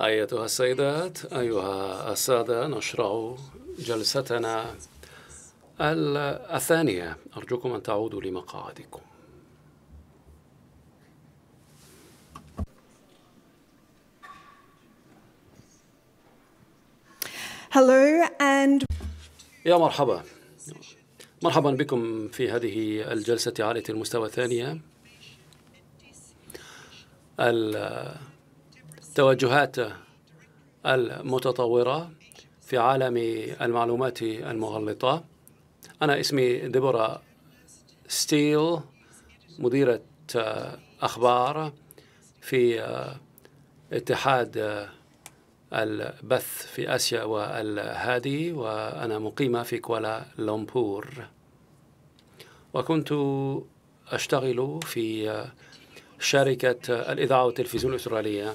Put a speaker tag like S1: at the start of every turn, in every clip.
S1: أيتها السيدات أيها السادة نشرع جلستنا الثانية أرجوكم أن تعودوا لمقاعدكم
S2: Hello and
S1: يا مرحبا مرحبا بكم في هذه الجلسة عالية المستوى الثانية توجهات المتطورة في عالم المعلومات المغلطة أنا اسمي ديبورا ستيل مديرة أخبار في آه، اتحاد آه، البث في آسيا والهادي وأنا مقيمة في كوالا لومبور وكنت أشتغل في آه، شركة الإذاعة والتلفزيون الأسترالية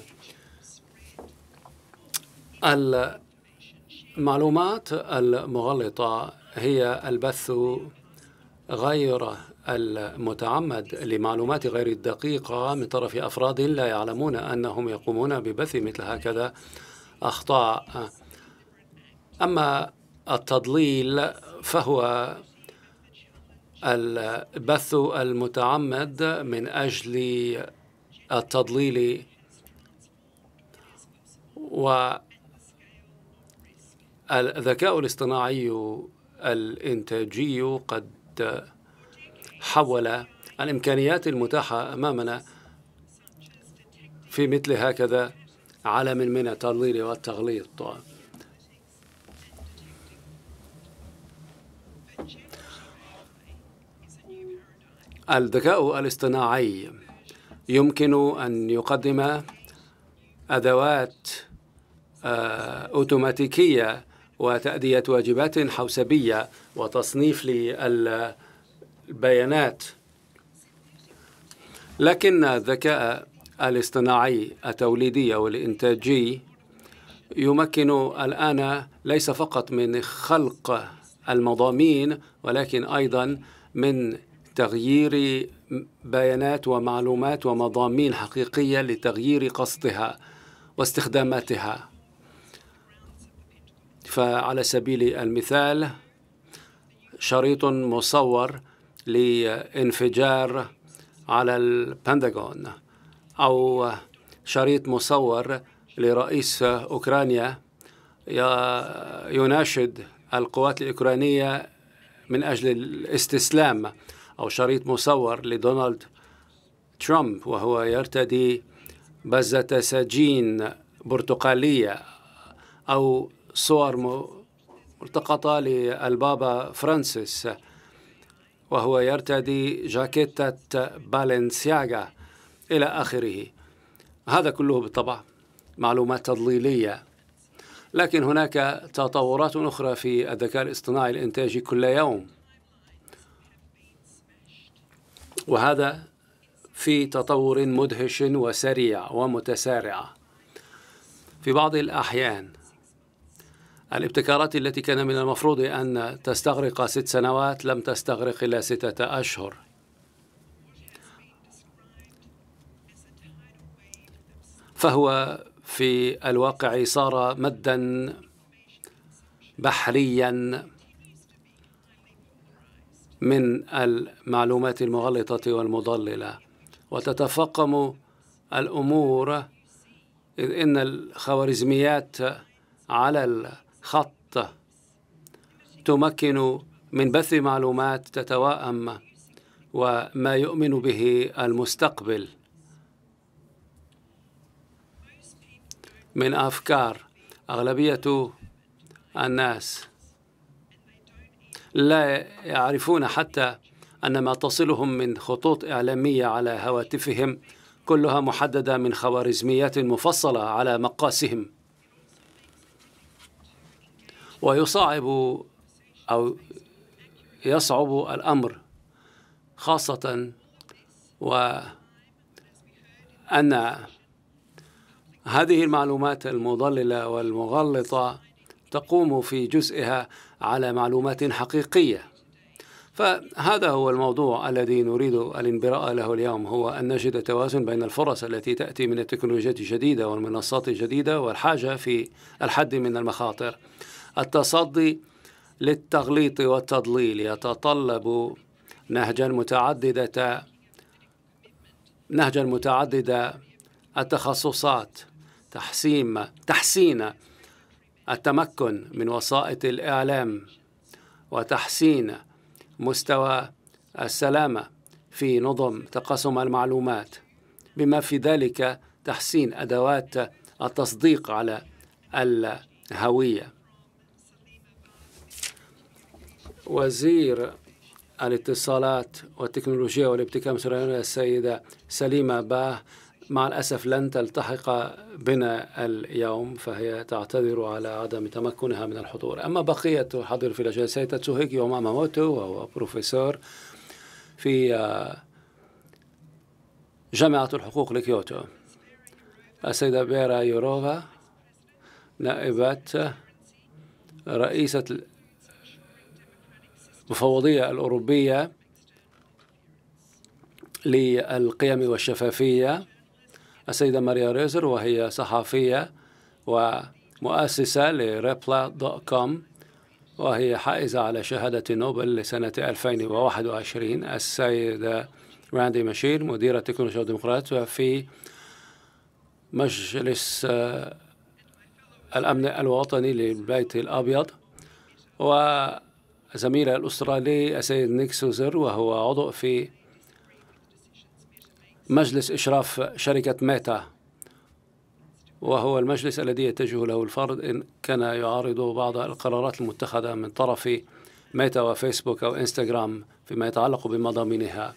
S1: المعلومات المغلطة هي البث غير المتعمد لمعلومات غير الدقيقة من طرف أفراد لا يعلمون أنهم يقومون ببث مثل هكذا أخطاء أما التضليل فهو البث المتعمد من أجل التضليل و الذكاء الاصطناعي الإنتاجي قد حول الإمكانيات المتاحة أمامنا في مثل هكذا عالم من التضليل والتغليط الذكاء الاصطناعي يمكن أن يقدم أدوات آه، أوتوماتيكية وتأدية واجبات حوسبية وتصنيف للبيانات لكن الذكاء الاصطناعي التوليدي والإنتاجي يمكن الآن ليس فقط من خلق المضامين ولكن أيضا من تغيير بيانات ومعلومات ومضامين حقيقية لتغيير قصدها واستخداماتها فعلى سبيل المثال شريط مصور لانفجار على البنتاغون أو شريط مصور لرئيس أوكرانيا يناشد القوات الأوكرانية من أجل الاستسلام أو شريط مصور لدونالد ترامب وهو يرتدي بزة سجين برتقالية أو صور ملتقطة للبابا فرانسيس وهو يرتدي جاكيتة بالنسياغا إلى آخره هذا كله بالطبع معلومات تضليلية لكن هناك تطورات أخرى في الذكاء الاصطناعي الإنتاجي كل يوم وهذا في تطور مدهش وسريع ومتسارع في بعض الأحيان الابتكارات التي كان من المفروض أن تستغرق ست سنوات لم تستغرق إلا ستة أشهر فهو في الواقع صار مدا بحريا من المعلومات المغلطة والمضللة وتتفاقم الأمور إذ إن الخوارزميات على خط تمكن من بث معلومات تتوائم وما يؤمن به المستقبل من أفكار أغلبية الناس لا يعرفون حتى أن ما تصلهم من خطوط إعلامية على هواتفهم كلها محددة من خوارزميات مفصلة على مقاسهم ويصعب أو يصعب الأمر خاصة وأن هذه المعلومات المضللة والمغلطة تقوم في جزئها على معلومات حقيقية فهذا هو الموضوع الذي نريد الانبراء له اليوم هو أن نجد توازن بين الفرص التي تأتي من التكنولوجيات الجديدة والمنصات الجديدة والحاجة في الحد من المخاطر التصدي للتغليط والتضليل يتطلب نهجا متعددة نهجا متعددة التخصصات تحسين تحسين التمكن من وسائط الإعلام وتحسين مستوى السلامة في نظم تقاسم المعلومات بما في ذلك تحسين أدوات التصديق على الهوية وزير الاتصالات والتكنولوجيا والابتكار مصرية السيدة سليمة باه مع الأسف لن تلتحق بنا اليوم فهي تعتذر على عدم تمكنها من الحضور أما بقية الحاضر في الجلسة تاتسوهيكي وماماموتو وهو بروفيسور في آه، جامعة الحقوق لكيوتو السيدة بيرا يوروفا نائبة رئيسة المفوضية الأوروبية للقيم والشفافية السيدة ماريا ريزر وهي صحفية ومؤسسة لريبلا دوت كوم وهي حائزة على شهادة نوبل لسنة 2021 السيدة راندي مشير مديرة تكنولوجيا الديمقراطية في مجلس آه، الأمن الوطني للبيت الأبيض و زميل الأسترالي السيد نيك سوزر وهو عضو في مجلس إشراف شركة ميتا وهو المجلس الذي يتجه له الفرد إن كان يعارض بعض القرارات المتخذة من طرف ميتا وفيسبوك أو إنستغرام فيما يتعلق بمضامينها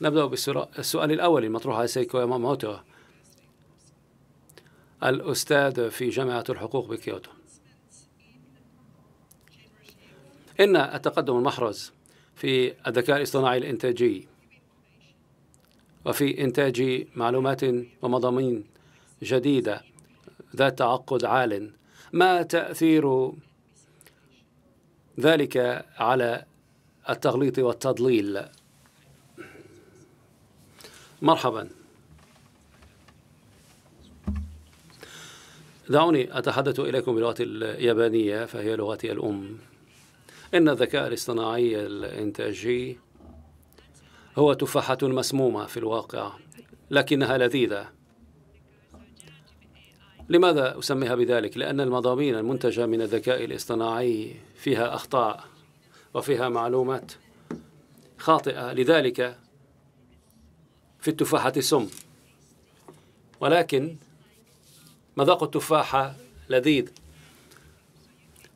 S1: نبدأ بالسؤال الأول المطروح على سيكو ياماموتو الأستاذ في جامعة الحقوق بكيوتو إن التقدم المحرز في الذكاء الاصطناعي الإنتاجي وفي إنتاج معلومات ومضامين جديدة ذات تعقد عال ما تأثير ذلك على التغليط والتضليل مرحبا دعوني أتحدث إليكم باللغة اليابانية فهي لغتي الأم إن الذكاء الاصطناعي الإنتاجي هو تفاحة مسمومة في الواقع لكنها لذيذة لماذا أسميها بذلك؟ لأن المضامين المنتجة من الذكاء الاصطناعي فيها أخطاء وفيها معلومات خاطئة لذلك في التفاحة سم ولكن مذاق التفاحة لذيذ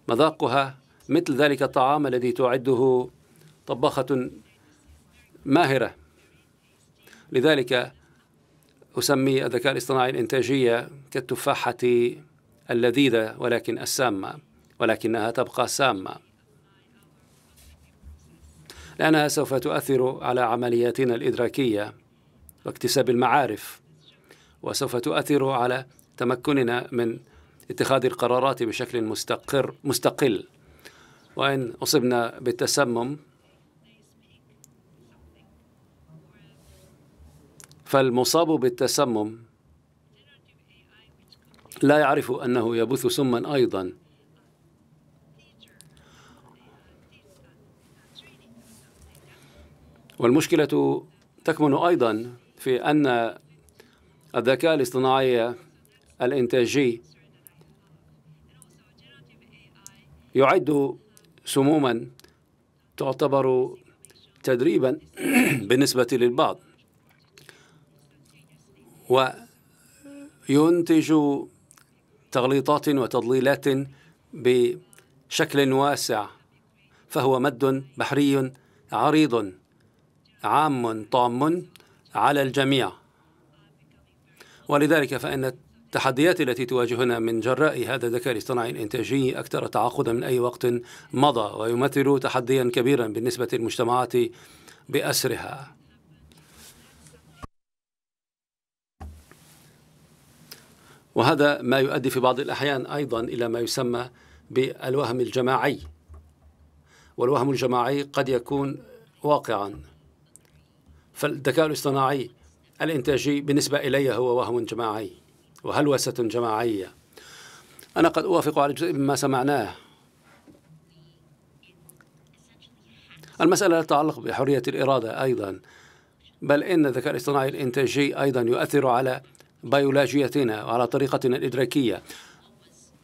S1: مذاقها مثل ذلك الطعام الذي تعده طباخة ماهرة لذلك أسمي الذكاء الاصطناعي الإنتاجية كالتفاحة اللذيذة ولكن السامة ولكنها تبقى سامة لأنها سوف تؤثر على عملياتنا الإدراكية واكتساب المعارف وسوف تؤثر على تمكننا من اتخاذ القرارات بشكل مستقر مستقل وإن أصبنا بالتسمم فالمصاب بالتسمم لا يعرف أنه يبث سما أيضا والمشكلة تكمن أيضا في أن الذكاء الاصطناعي الإنتاجي يعد سموما تعتبر تدريبا بالنسبة للبعض وينتج تغليطات وتضليلات بشكل واسع فهو مد بحري عريض عام طام على الجميع ولذلك فإن التحديات التي تواجهنا من جراء هذا الذكاء الاصطناعي الانتاجي اكثر تعاقدا من اي وقت مضى ويمثل تحديا كبيرا بالنسبه للمجتمعات باسرها. وهذا ما يؤدي في بعض الاحيان ايضا الى ما يسمى بالوهم الجماعي. والوهم الجماعي قد يكون واقعا. فالذكاء الاصطناعي الانتاجي بالنسبه الي هو وهم جماعي. وهلوسة جماعية أنا قد أوافق على جزء مما سمعناه المسألة لا تتعلق بحرية الإرادة أيضا بل إن الذكاء الاصطناعي الإنتاجي أيضا يؤثر على بيولوجيتنا وعلى طريقتنا الإدراكية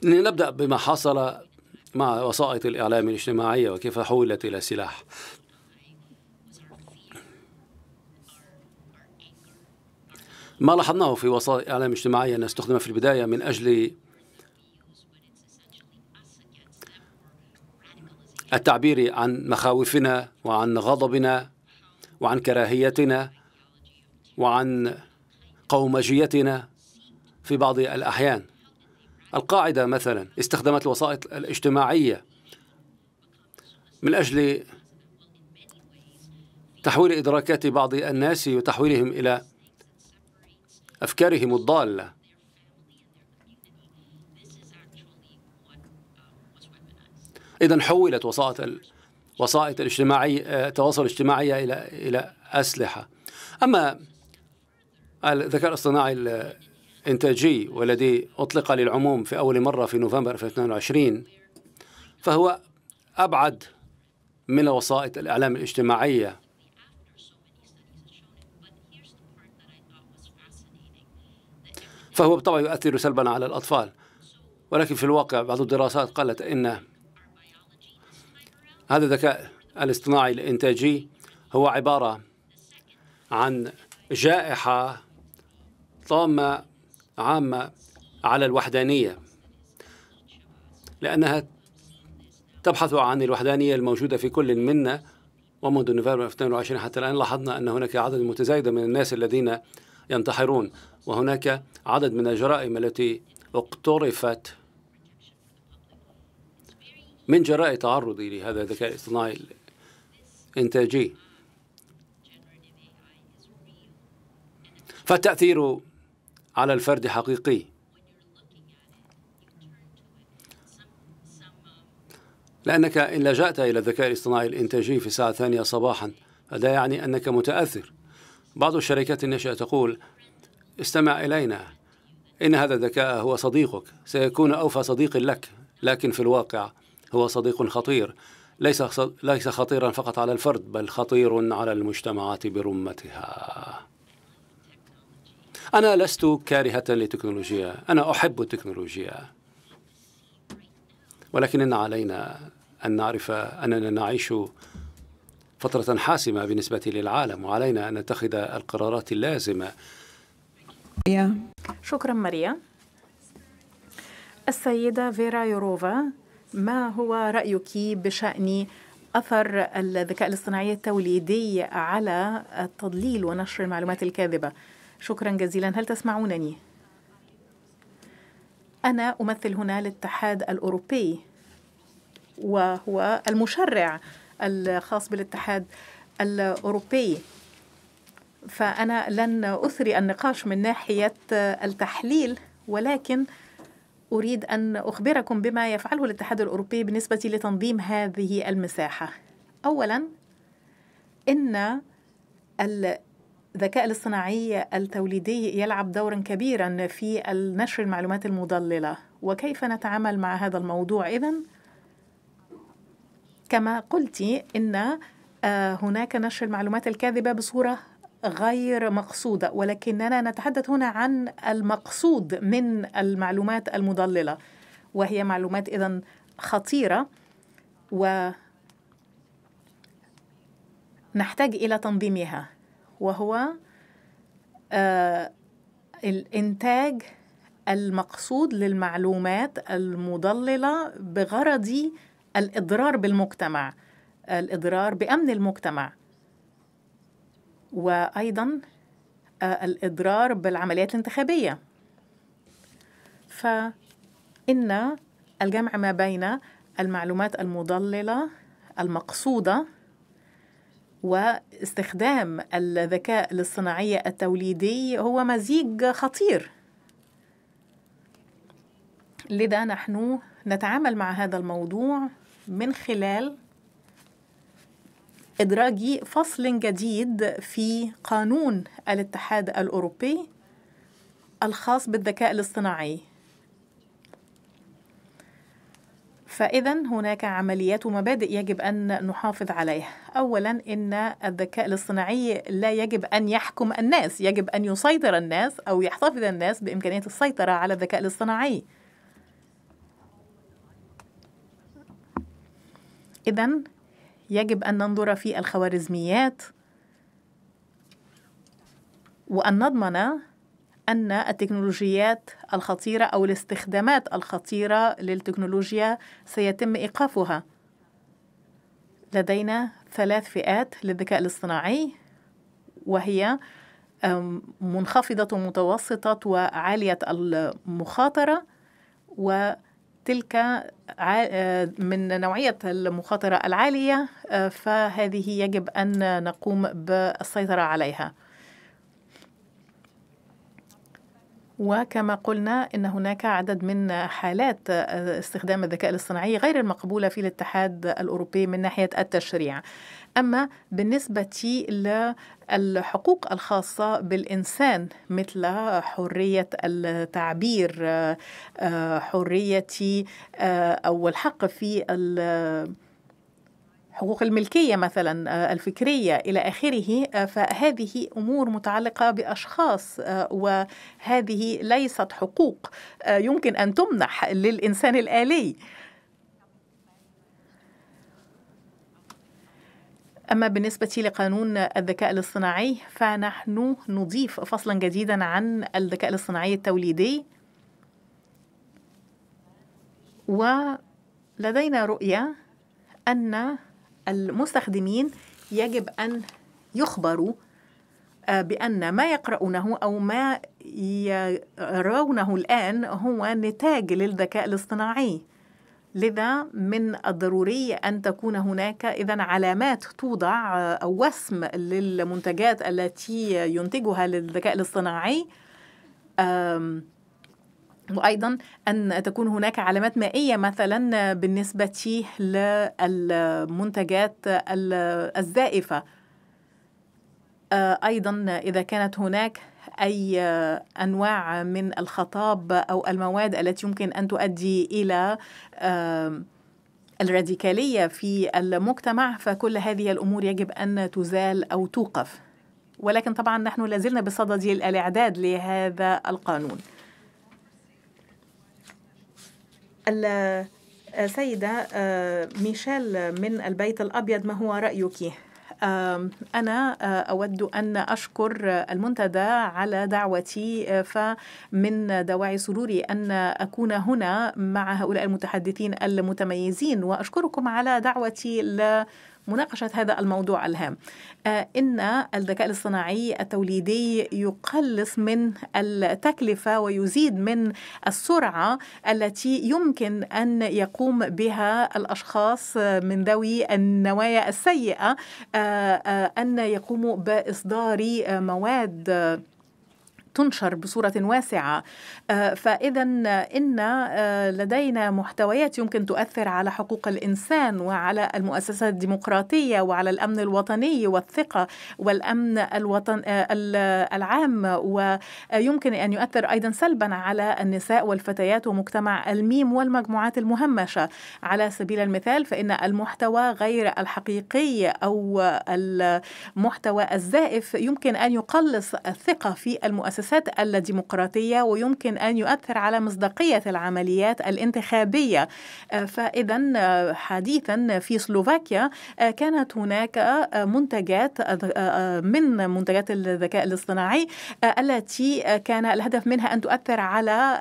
S1: لنبدأ بما حصل مع وسائط الإعلام الاجتماعية وكيف حولت إلى سلاح ما لاحظناه في وسائل الإعلام الاجتماعية أنها استخدمت في البداية من أجل التعبير عن مخاوفنا وعن غضبنا وعن كراهيتنا وعن قومجيتنا في بعض الأحيان القاعدة مثلا استخدمت الوسائط الاجتماعية من أجل تحويل إدراكات بعض الناس وتحويلهم إلى أفكارهم الضالة إذا حولت وسائط وسائط الاجتماعي التواصل الاجتماعي إلى إلى أسلحة أما الذكاء الاصطناعي الإنتاجي والذي أطلق للعموم في أول مرة في نوفمبر 2022 فهو أبعد من وسائط الإعلام الاجتماعية فهو بالطبع يؤثر سلبا على الأطفال ولكن في الواقع بعض الدراسات قالت أن هذا الذكاء الاصطناعي الإنتاجي هو عبارة عن جائحة طامة عامة على الوحدانية لأنها تبحث عن الوحدانية الموجودة في كل منا ومنذ نوفمبر 2022 حتى الآن لاحظنا أن هناك عدد متزايد من الناس الذين ينتحرون وهناك عدد من الجرائم التي اقترفت من جراء تعرضي لهذا الذكاء الاصطناعي الانتاجي فالتأثير على الفرد حقيقي لأنك إن لجأت إلى الذكاء الاصطناعي الإنتاجي في الساعة الثانية صباحا هذا يعني أنك متأثر بعض الشركات الناشئة تقول استمع إلينا إن هذا الذكاء هو صديقك سيكون أوفى صديق لك لكن في الواقع هو صديق خطير ليس ليس خطيرا فقط على الفرد بل خطير على المجتمعات برمتها أنا لست كارهة للتكنولوجيا أنا أحب التكنولوجيا ولكن إن علينا أن نعرف أننا نعيش فترة حاسمة بالنسبة للعالم وعلينا أن نتخذ القرارات اللازمة
S2: شكرا ماريا السيدة فيرا يوروفا ما هو رأيك بشأن أثر الذكاء الاصطناعي التوليدي على التضليل ونشر المعلومات الكاذبة؟ شكرا جزيلا هل تسمعونني؟ أنا أمثل هنا الاتحاد الأوروبي وهو المشرع الخاص بالاتحاد الأوروبي فأنا لن أثري النقاش من ناحية التحليل ولكن أريد أن أخبركم بما يفعله الاتحاد الأوروبي بالنسبة لتنظيم هذه المساحة أولا إن الذكاء الاصطناعي التوليدي يلعب دورا كبيرا في نشر المعلومات المضللة وكيف نتعامل مع هذا الموضوع إذن كما قلت إن آه، هناك نشر المعلومات الكاذبة بصورة غير مقصودة ولكننا نتحدث هنا عن المقصود من المعلومات المضللة وهي معلومات إذا خطيرة ونحتاج إلى تنظيمها وهو آه، الإنتاج المقصود للمعلومات المضللة بغرض الإضرار بالمجتمع الإضرار بأمن المجتمع وأيضا آه، الإضرار بالعمليات الانتخابية فإن الجمع ما بين المعلومات المضللة المقصودة واستخدام الذكاء الاصطناعي التوليدي هو مزيج خطير لذا نحن نتعامل مع هذا الموضوع من خلال إدراج فصل جديد في قانون الاتحاد الأوروبي الخاص بالذكاء الاصطناعي فإذا هناك عمليات ومبادئ يجب أن نحافظ عليها أولا إن الذكاء الاصطناعي لا يجب أن يحكم الناس يجب أن يسيطر الناس أو يحتفظ الناس بإمكانية السيطرة على الذكاء الاصطناعي إذا يجب أن ننظر في الخوارزميات وأن نضمن أن التكنولوجيات الخطيرة أو الاستخدامات الخطيرة للتكنولوجيا سيتم إيقافها لدينا ثلاث فئات للذكاء الاصطناعي وهي منخفضة ومتوسطة وعالية المخاطرة و تلك آه، من نوعية المخاطرة العالية آه، فهذه يجب أن نقوم بالسيطرة عليها وكما قلنا ان هناك عدد من حالات آه، استخدام الذكاء الاصطناعي غير المقبوله في الاتحاد الاوروبي من ناحيه التشريع أما بالنسبة للحقوق الخاصة بالإنسان مثل حرية التعبير آه، حرية آه، أو الحق في حقوق الملكية مثلا آه، الفكرية إلى آخره فهذه أمور متعلقة بأشخاص وهذه ليست حقوق يمكن أن تمنح للإنسان الآلي أما بالنسبة لقانون الذكاء الاصطناعي فنحن نضيف فصلا جديدا عن الذكاء الاصطناعي التوليدي ولدينا رؤية أن المستخدمين يجب أن يخبروا آه، بأن ما يقرؤونه أو ما يرونه الآن هو نتاج للذكاء الاصطناعي لذا من الضروري أن تكون هناك إذا علامات توضع أو وسم للمنتجات التي ينتجها للذكاء الاصطناعي وأيضا أن تكون هناك علامات مائية مثلا بالنسبة للمنتجات الزائفة أيضا إذا كانت هناك أي أنواع من الخطاب أو المواد التي يمكن أن تؤدي إلى الراديكالية في المجتمع فكل هذه الأمور يجب أن تزال أو توقف ولكن طبعا نحن لازلنا بصدد الإعداد لهذا القانون السيدة آه، آه، ميشيل من البيت الأبيض ما هو رأيك أنا آه، أود أن أشكر آه، المنتدى على دعوتي آه، فمن دواعي سروري أن أكون هنا مع هؤلاء المتحدثين المتميزين وأشكركم على دعوتي مناقشة هذا الموضوع الهام آه، إن الذكاء الاصطناعي التوليدي يقلص من التكلفة ويزيد من السرعة التي يمكن أن يقوم بها الأشخاص من ذوي النوايا السيئة آه، آه، أن يقوموا بإصدار مواد تنشر بصورة واسعة آه، فإذا إن آه، لدينا محتويات يمكن تؤثر على حقوق الإنسان وعلى المؤسسات الديمقراطية وعلى الأمن الوطني والثقة والأمن الوطن آه، العام ويمكن أن يؤثر أيضا سلبا على النساء والفتيات ومجتمع الميم والمجموعات المهمشة على سبيل المثال فإن المحتوى غير الحقيقي أو المحتوى الزائف يمكن أن يقلص الثقة في المؤسسات المؤسسات الديمقراطية ويمكن أن يؤثر على مصداقية العمليات الانتخابية آه، فإذا آه، حديثا في سلوفاكيا آه، كانت هناك منتجات من منتجات الذكاء الاصطناعي التي كان الهدف منها أن تؤثر على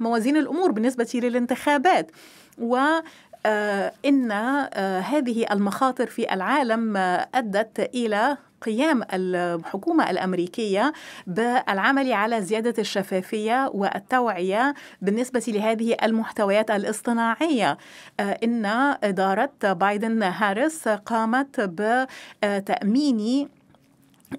S2: موازين الأمور بالنسبة للانتخابات و آه، ان آه، هذه المخاطر في العالم آه، ادت الى قيام الحكومة الأمريكية بالعمل على زيادة الشفافية والتوعية بالنسبة لهذه المحتويات الاصطناعية إن إدارة بايدن هاريس قامت بتأمين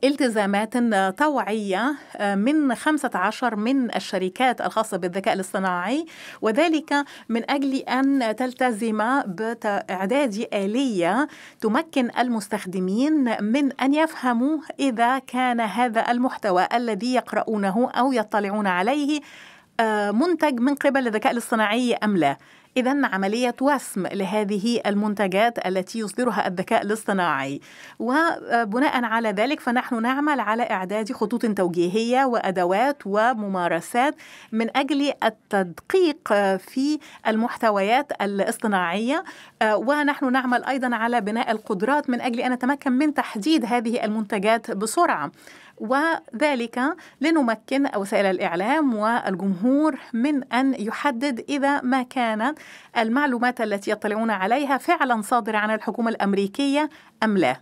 S2: التزامات طوعية آه، من 15 من الشركات الخاصة بالذكاء الاصطناعي وذلك من أجل أن تلتزم بإعداد آلية تمكن المستخدمين من أن يفهموا إذا كان هذا المحتوى الذي يقرؤونه أو يطلعون عليه آه، منتج من قبل الذكاء الاصطناعي أم لا إذا عملية وسم لهذه المنتجات التي يصدرها الذكاء الاصطناعي وبناء على ذلك فنحن نعمل على إعداد خطوط توجيهية وأدوات وممارسات من أجل التدقيق في المحتويات الاصطناعية ونحن نعمل أيضا على بناء القدرات من أجل أن نتمكن من تحديد هذه المنتجات بسرعة وذلك لنمكن وسائل الإعلام والجمهور من أن يحدد إذا ما كانت المعلومات التي يطلعون عليها فعلا صادرة عن الحكومة الأمريكية أم لا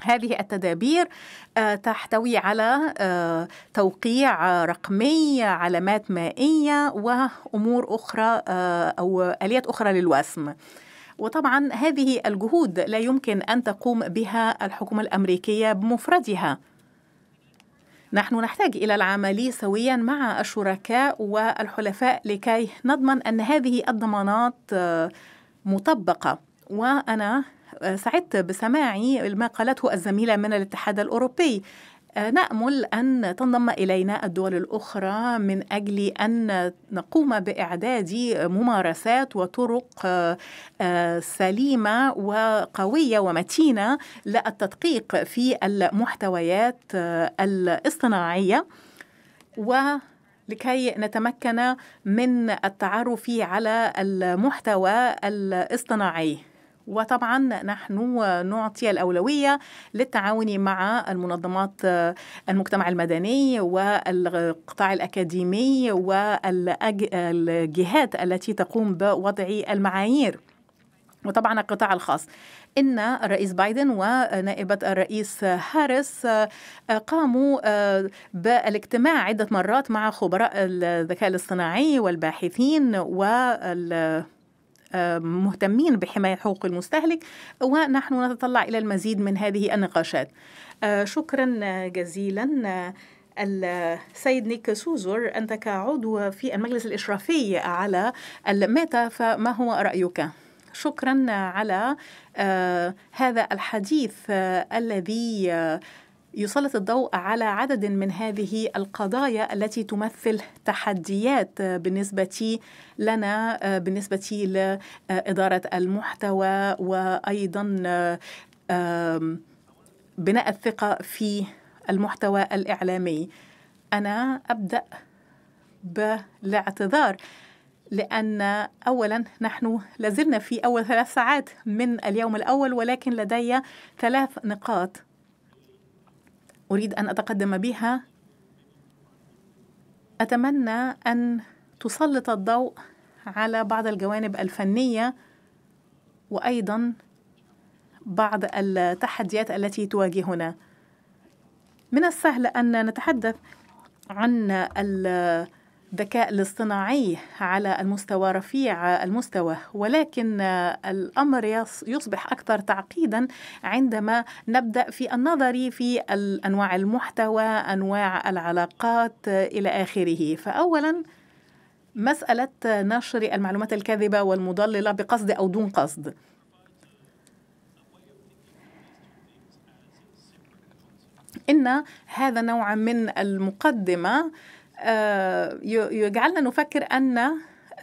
S2: هذه التدابير آه، تحتوي على آه، توقيع رقمي علامات مائية وأمور أخرى آه، أو آليات أخرى للوسم وطبعا هذه الجهود لا يمكن أن تقوم بها الحكومة الأمريكية بمفردها نحن نحتاج إلى العمل سويا مع الشركاء والحلفاء لكي نضمن أن هذه الضمانات آه، مطبقة وأنا آه، سعدت بسماعي ما قالته الزميلة من الاتحاد الأوروبي آه، نأمل أن تنضم إلينا الدول الأخرى من أجل أن نقوم بإعداد ممارسات وطرق آه، آه، سليمة وقوية ومتينة للتدقيق في المحتويات الاصطناعية و لكي نتمكن من التعرف على المحتوى الاصطناعي وطبعا نحن نعطي الأولوية للتعاون مع المنظمات آه، المجتمع المدني والقطاع الأكاديمي والجهات التي تقوم بوضع المعايير وطبعا القطاع الخاص ان الرئيس بايدن ونائبه الرئيس هاريس آه، قاموا آه، بالاجتماع عده مرات مع خبراء الذكاء الاصطناعي والباحثين وال مهتمين بحماية حقوق المستهلك ونحن نتطلع إلى المزيد من هذه النقاشات آه، شكرا جزيلا آه، السيد نيك سوزور أنت كعضو في المجلس الإشرافي على الميتا فما هو رأيك؟ شكرا على آه، هذا الحديث الذي يسلط الضوء على عدد من هذه القضايا التي تمثل تحديات بالنسبة لنا بالنسبة لإدارة المحتوى وأيضا بناء الثقة في المحتوى الإعلامي أنا أبدأ بالاعتذار لأن أولا نحن لازلنا في أول ثلاث ساعات من اليوم الأول ولكن لدي ثلاث نقاط أريد أن أتقدم بها أتمنى أن تسلط الضوء على بعض الجوانب الفنية وأيضا بعض التحديات التي تواجهنا من السهل أن نتحدث عن الذكاء الاصطناعي على المستوى رفيع المستوى ولكن الامر يصبح اكثر تعقيدا عندما نبدا في النظر في انواع المحتوى انواع العلاقات الى اخره فاولا مساله نشر المعلومات الكاذبه والمضلله بقصد او دون قصد ان هذا نوع من المقدمه آه، يجعلنا نفكر أن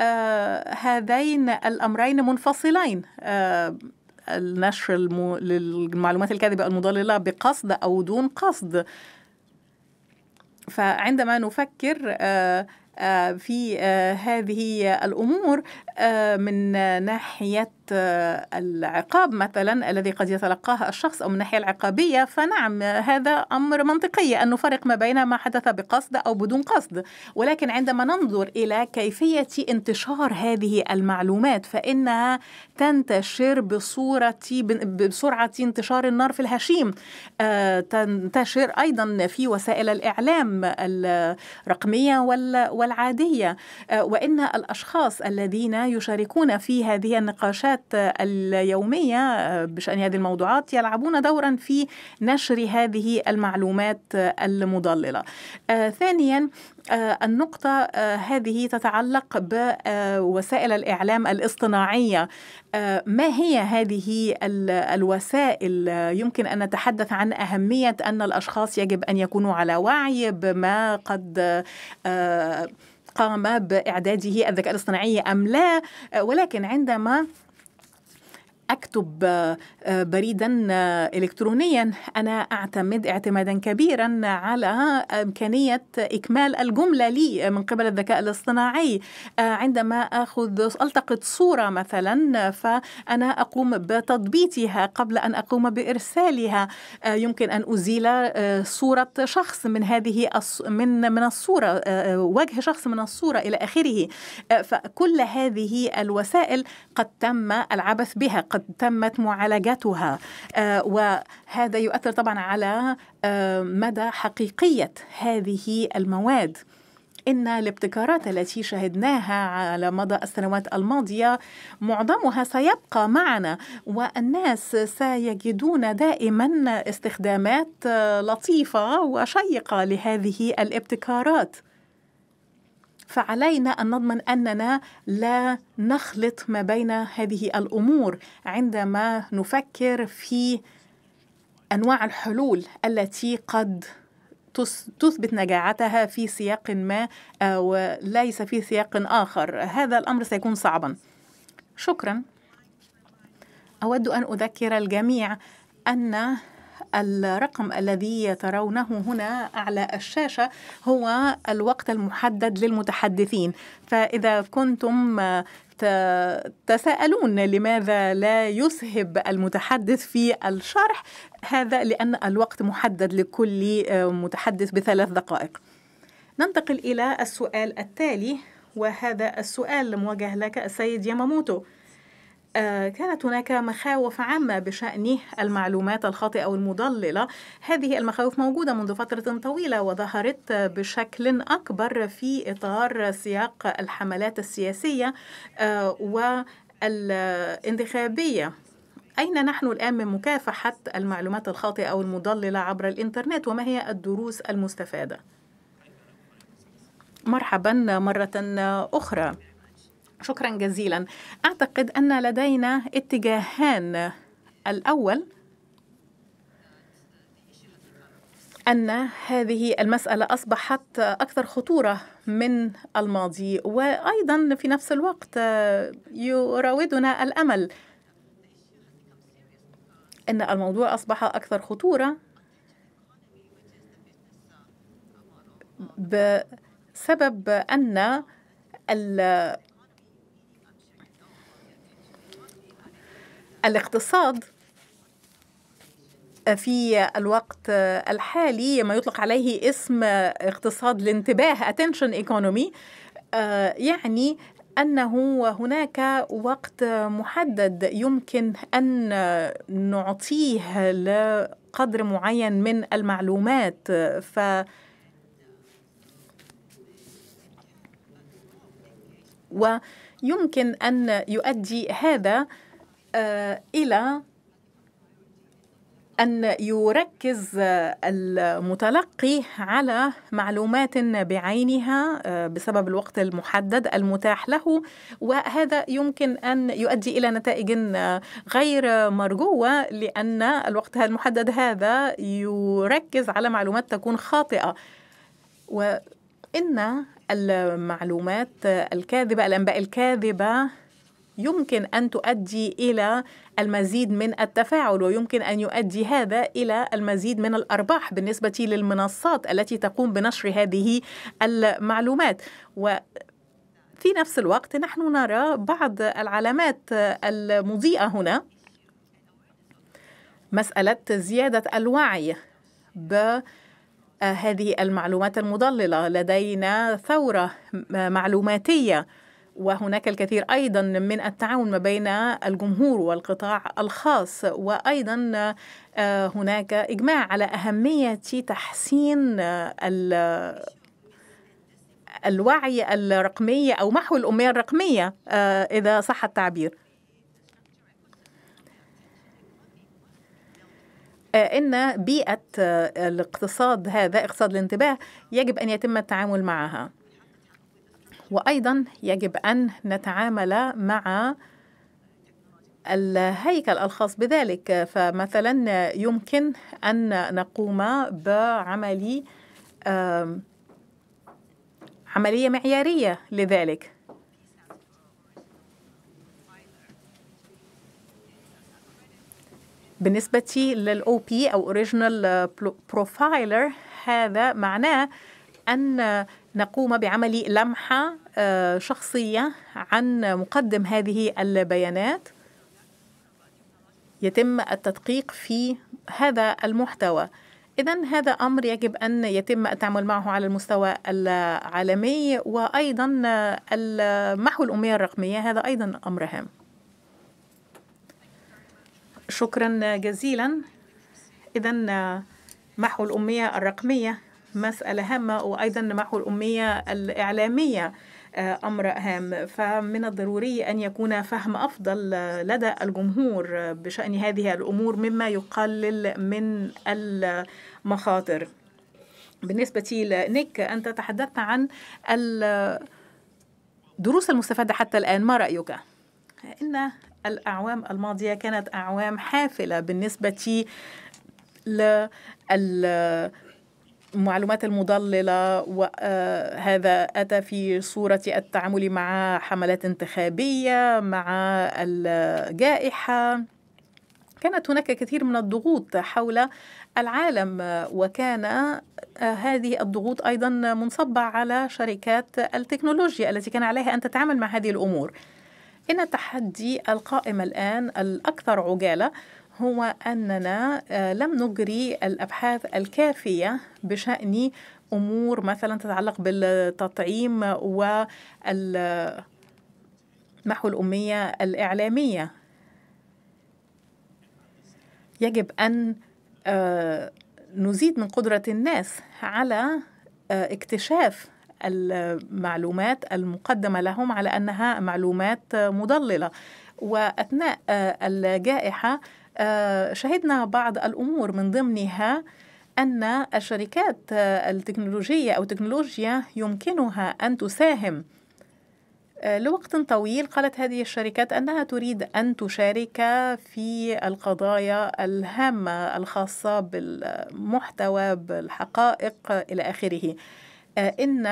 S2: آه، هذين الأمرين منفصلين آه، النشر للمعلومات الكاذبة المضللة بقصد أو دون قصد فعندما نفكر في هذه الأمور من ناحية العقاب مثلا الذي قد يتلقاه الشخص أو من الناحية العقابية فنعم هذا أمر منطقي أن نفرق ما بين ما حدث بقصد أو بدون قصد ولكن عندما ننظر إلى كيفية انتشار هذه المعلومات فإنها تنتشر بصورة بسرعة انتشار النار في الهشيم آه، تنتشر أيضا في وسائل الإعلام الرقمية والعادية آه، وإن الأشخاص الذين يشاركون في هذه النقاشات الحوارات اليومية آه، بشأن هذه الموضوعات يلعبون دورا في نشر هذه المعلومات آه، المضللة آه، ثانيا النقطة هذه تتعلق بوسائل الإعلام الاصطناعية ما هي هذه الوسائل يمكن أن نتحدث عن أهمية أن الأشخاص يجب أن يكونوا على وعي بما قد قام بإعداده الذكاء الاصطناعي أم لا ولكن عندما أكتب آه، بريدا آه، إلكترونيا أنا أعتمد اعتمادا كبيرا على إمكانية إكمال الجملة لي من قبل الذكاء الاصطناعي آه، عندما أخذ ألتقط صورة مثلا فأنا أقوم بتضبيطها قبل أن أقوم بإرسالها يمكن أن أزيل صورة شخص من هذه من من الصورة وجه شخص من الصورة إلى آخره فكل هذه الوسائل قد تم العبث بها قد قد تمت معالجتها آه، وهذا يؤثر طبعا على آه، مدى حقيقية هذه المواد إن الابتكارات التي شهدناها على مدى السنوات الماضية معظمها سيبقى معنا والناس سيجدون دائما استخدامات آه، لطيفة وشيقة لهذه الابتكارات فعلينا أن نضمن أننا لا نخلط ما بين هذه الأمور عندما نفكر في أنواع الحلول التي قد تثبت نجاعتها في سياق ما آه، وليس في سياق آخر هذا الأمر سيكون صعبا شكرا أود أن أذكر الجميع أن الرقم الذي ترونه هنا أعلى الشاشة هو الوقت المحدد للمتحدثين فإذا كنتم آه، تتساءلون لماذا لا يسهب المتحدث في الشرح هذا لأن الوقت محدد لكل آه، متحدث بثلاث دقائق ننتقل إلى السؤال التالي وهذا السؤال موجه لك السيد ياماموتو آه، كانت هناك مخاوف عامة بشأن المعلومات الخاطئة والمضللة هذه المخاوف موجودة منذ فترة طويلة وظهرت بشكل أكبر في إطار سياق الحملات السياسية آه، والانتخابية أين نحن الآن من مكافحة المعلومات الخاطئة أو المضللة عبر الإنترنت وما هي الدروس المستفادة؟ مرحبا مرة أخرى شكرا جزيلا اعتقد ان لدينا اتجاهان الاول أن هذه المسألة أصبحت أكثر خطورة من الماضي وأيضا في نفس الوقت يراودنا الأمل أن الموضوع أصبح أكثر خطورة بسبب أن الاقتصاد آه، في الوقت آه، الحالي ما يطلق عليه اسم آه، اقتصاد الانتباه attention economy يعني انه هناك وقت محدد يمكن ان نعطيه لقدر معين من المعلومات ف ويمكن ان يؤدي هذا آه، إلى أن يركز المتلقي على معلومات بعينها آه، بسبب الوقت المحدد المتاح له وهذا يمكن أن يؤدي إلى نتائج آه، غير مرجوة لأن الوقت المحدد هذا يركز على معلومات تكون خاطئة وإن المعلومات الكاذبة الأنباء الكاذبة يمكن أن تؤدي إلى المزيد من التفاعل ويمكن أن يؤدي هذا إلى المزيد من الأرباح بالنسبة للمنصات التي تقوم بنشر هذه المعلومات و في نفس الوقت نحن نرى بعض العلامات المضيئة هنا مسألة زيادة الوعي بهذه المعلومات المضللة لدينا ثورة معلوماتية وهناك الكثير ايضا من التعاون ما بين الجمهور والقطاع الخاص وايضا آه، هناك اجماع على اهميه تحسين آه، الوعي الرقمي او محو الاميه الرقميه آه، اذا صح التعبير ان بيئه الاقتصاد هذا اقتصاد الانتباه يجب ان يتم التعامل معها وأيضا يجب أن نتعامل مع الهيكل الخاص بذلك فمثلا يمكن أن نقوم بعمل عملية معيارية لذلك بالنسبة للأو بي أو Original Profiler هذا معناه أن نقوم بعمل لمحة آه، شخصية عن مقدم هذه البيانات يتم التدقيق في هذا المحتوى إذا هذا أمر يجب أن يتم التعامل معه على المستوى العالمي وأيضا محو الأمية الرقمية هذا أيضا أمر هام شكرا جزيلا إذا محو الأمية الرقمية مسألة هامة وأيضا محو الأمية الإعلامية آه، أمر هام فمن الضروري أن يكون فهم أفضل لدى الجمهور بشأن هذه الأمور مما يقلل من المخاطر بالنسبة لنيك أنت تحدثت عن الدروس المستفادة حتى الآن ما رأيك؟ إن الأعوام الماضية كانت أعوام حافلة بالنسبة لل المعلومات المضللة وهذا آه، أتى في صورة التعامل مع حملات انتخابية مع الجائحة كانت هناك كثير من الضغوط حول العالم وكان آه، هذه الضغوط أيضا منصبة على شركات التكنولوجيا التي كان عليها أن تتعامل مع هذه الأمور إن التحدي القائم الآن الأكثر عجالة هو أننا آه، لم نجري الأبحاث الكافية بشأن أمور مثلا تتعلق بالتطعيم ومحو الأمية الإعلامية يجب أن آه، نزيد من قدرة الناس على آه، اكتشاف المعلومات المقدمة لهم على أنها معلومات مضللة وأثناء الجائحة آه، شهدنا بعض الأمور من ضمنها أن الشركات آه، التكنولوجية أو تكنولوجيا يمكنها أن تساهم آه، لوقت طويل قالت هذه الشركات أنها تريد أن تشارك في القضايا الهامة الخاصة بالمحتوى بالحقائق إلى آخره إن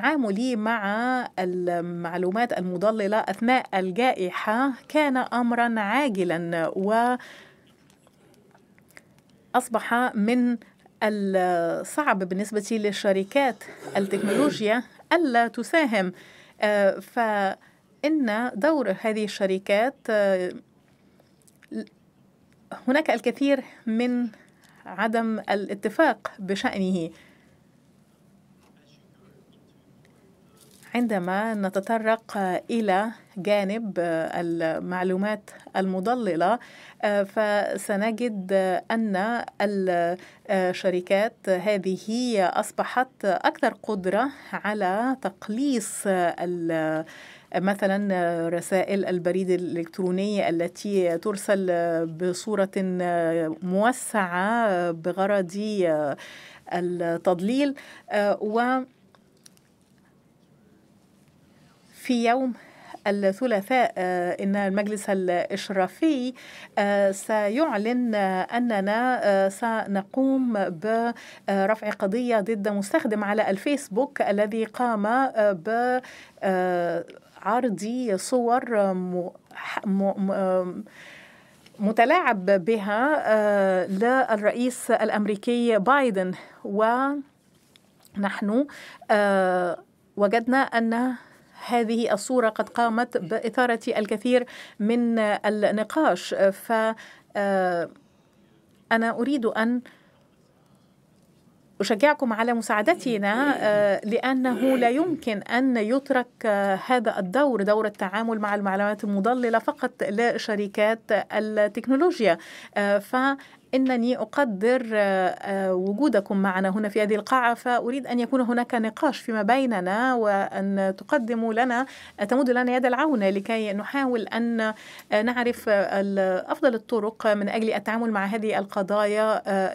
S2: تعاملي مع المعلومات المضللة أثناء الجائحة كان أمرا عاجلا وأصبح من الصعب بالنسبة للشركات التكنولوجيا ألا تساهم آه، فإن دور هذه الشركات آه، هناك الكثير من عدم الاتفاق بشأنه عندما نتطرق إلى جانب المعلومات المضللة فسنجد أن الشركات هذه أصبحت أكثر قدرة على تقليص مثلا رسائل البريد الإلكتروني التي ترسل بصورة موسعة بغرض التضليل و في يوم الثلاثاء آه، ان المجلس الاشرافي آه، سيعلن آه، اننا سنقوم برفع قضيه ضد مستخدم على الفيسبوك الذي قام ب عرض صور متلاعب بها للرئيس الامريكي بايدن ونحن وجدنا ان هذه الصورة قد قامت بإثارة الكثير من النقاش ف آه، أنا أريد أن أشجعكم على مساعدتنا آه، لأنه لا يمكن أن يترك آه، هذا الدور دور التعامل مع المعلومات المضللة فقط لشركات التكنولوجيا ف انني اقدر آه، آه، وجودكم معنا هنا في هذه القاعه فاريد ان يكون هناك نقاش فيما بيننا وان تقدموا لنا تمد لنا يد العون لكي نحاول ان آه، نعرف افضل الطرق من اجل التعامل مع هذه القضايا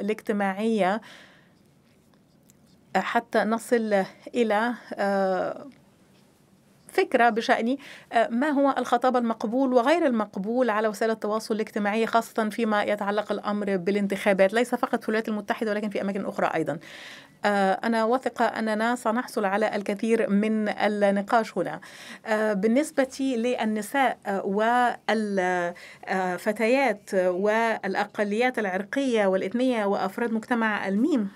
S2: الاجتماعيه حتى نصل الى فكرة بشأن آه، ما هو الخطاب المقبول وغير المقبول على وسائل التواصل الاجتماعي خاصة فيما يتعلق الأمر بالانتخابات ليس فقط في الولايات المتحدة ولكن في أماكن أخرى أيضا آه، أنا واثقة أننا سنحصل على الكثير من النقاش هنا آه، بالنسبة للنساء والفتيات والأقليات العرقية والإثنية وأفراد مجتمع الميم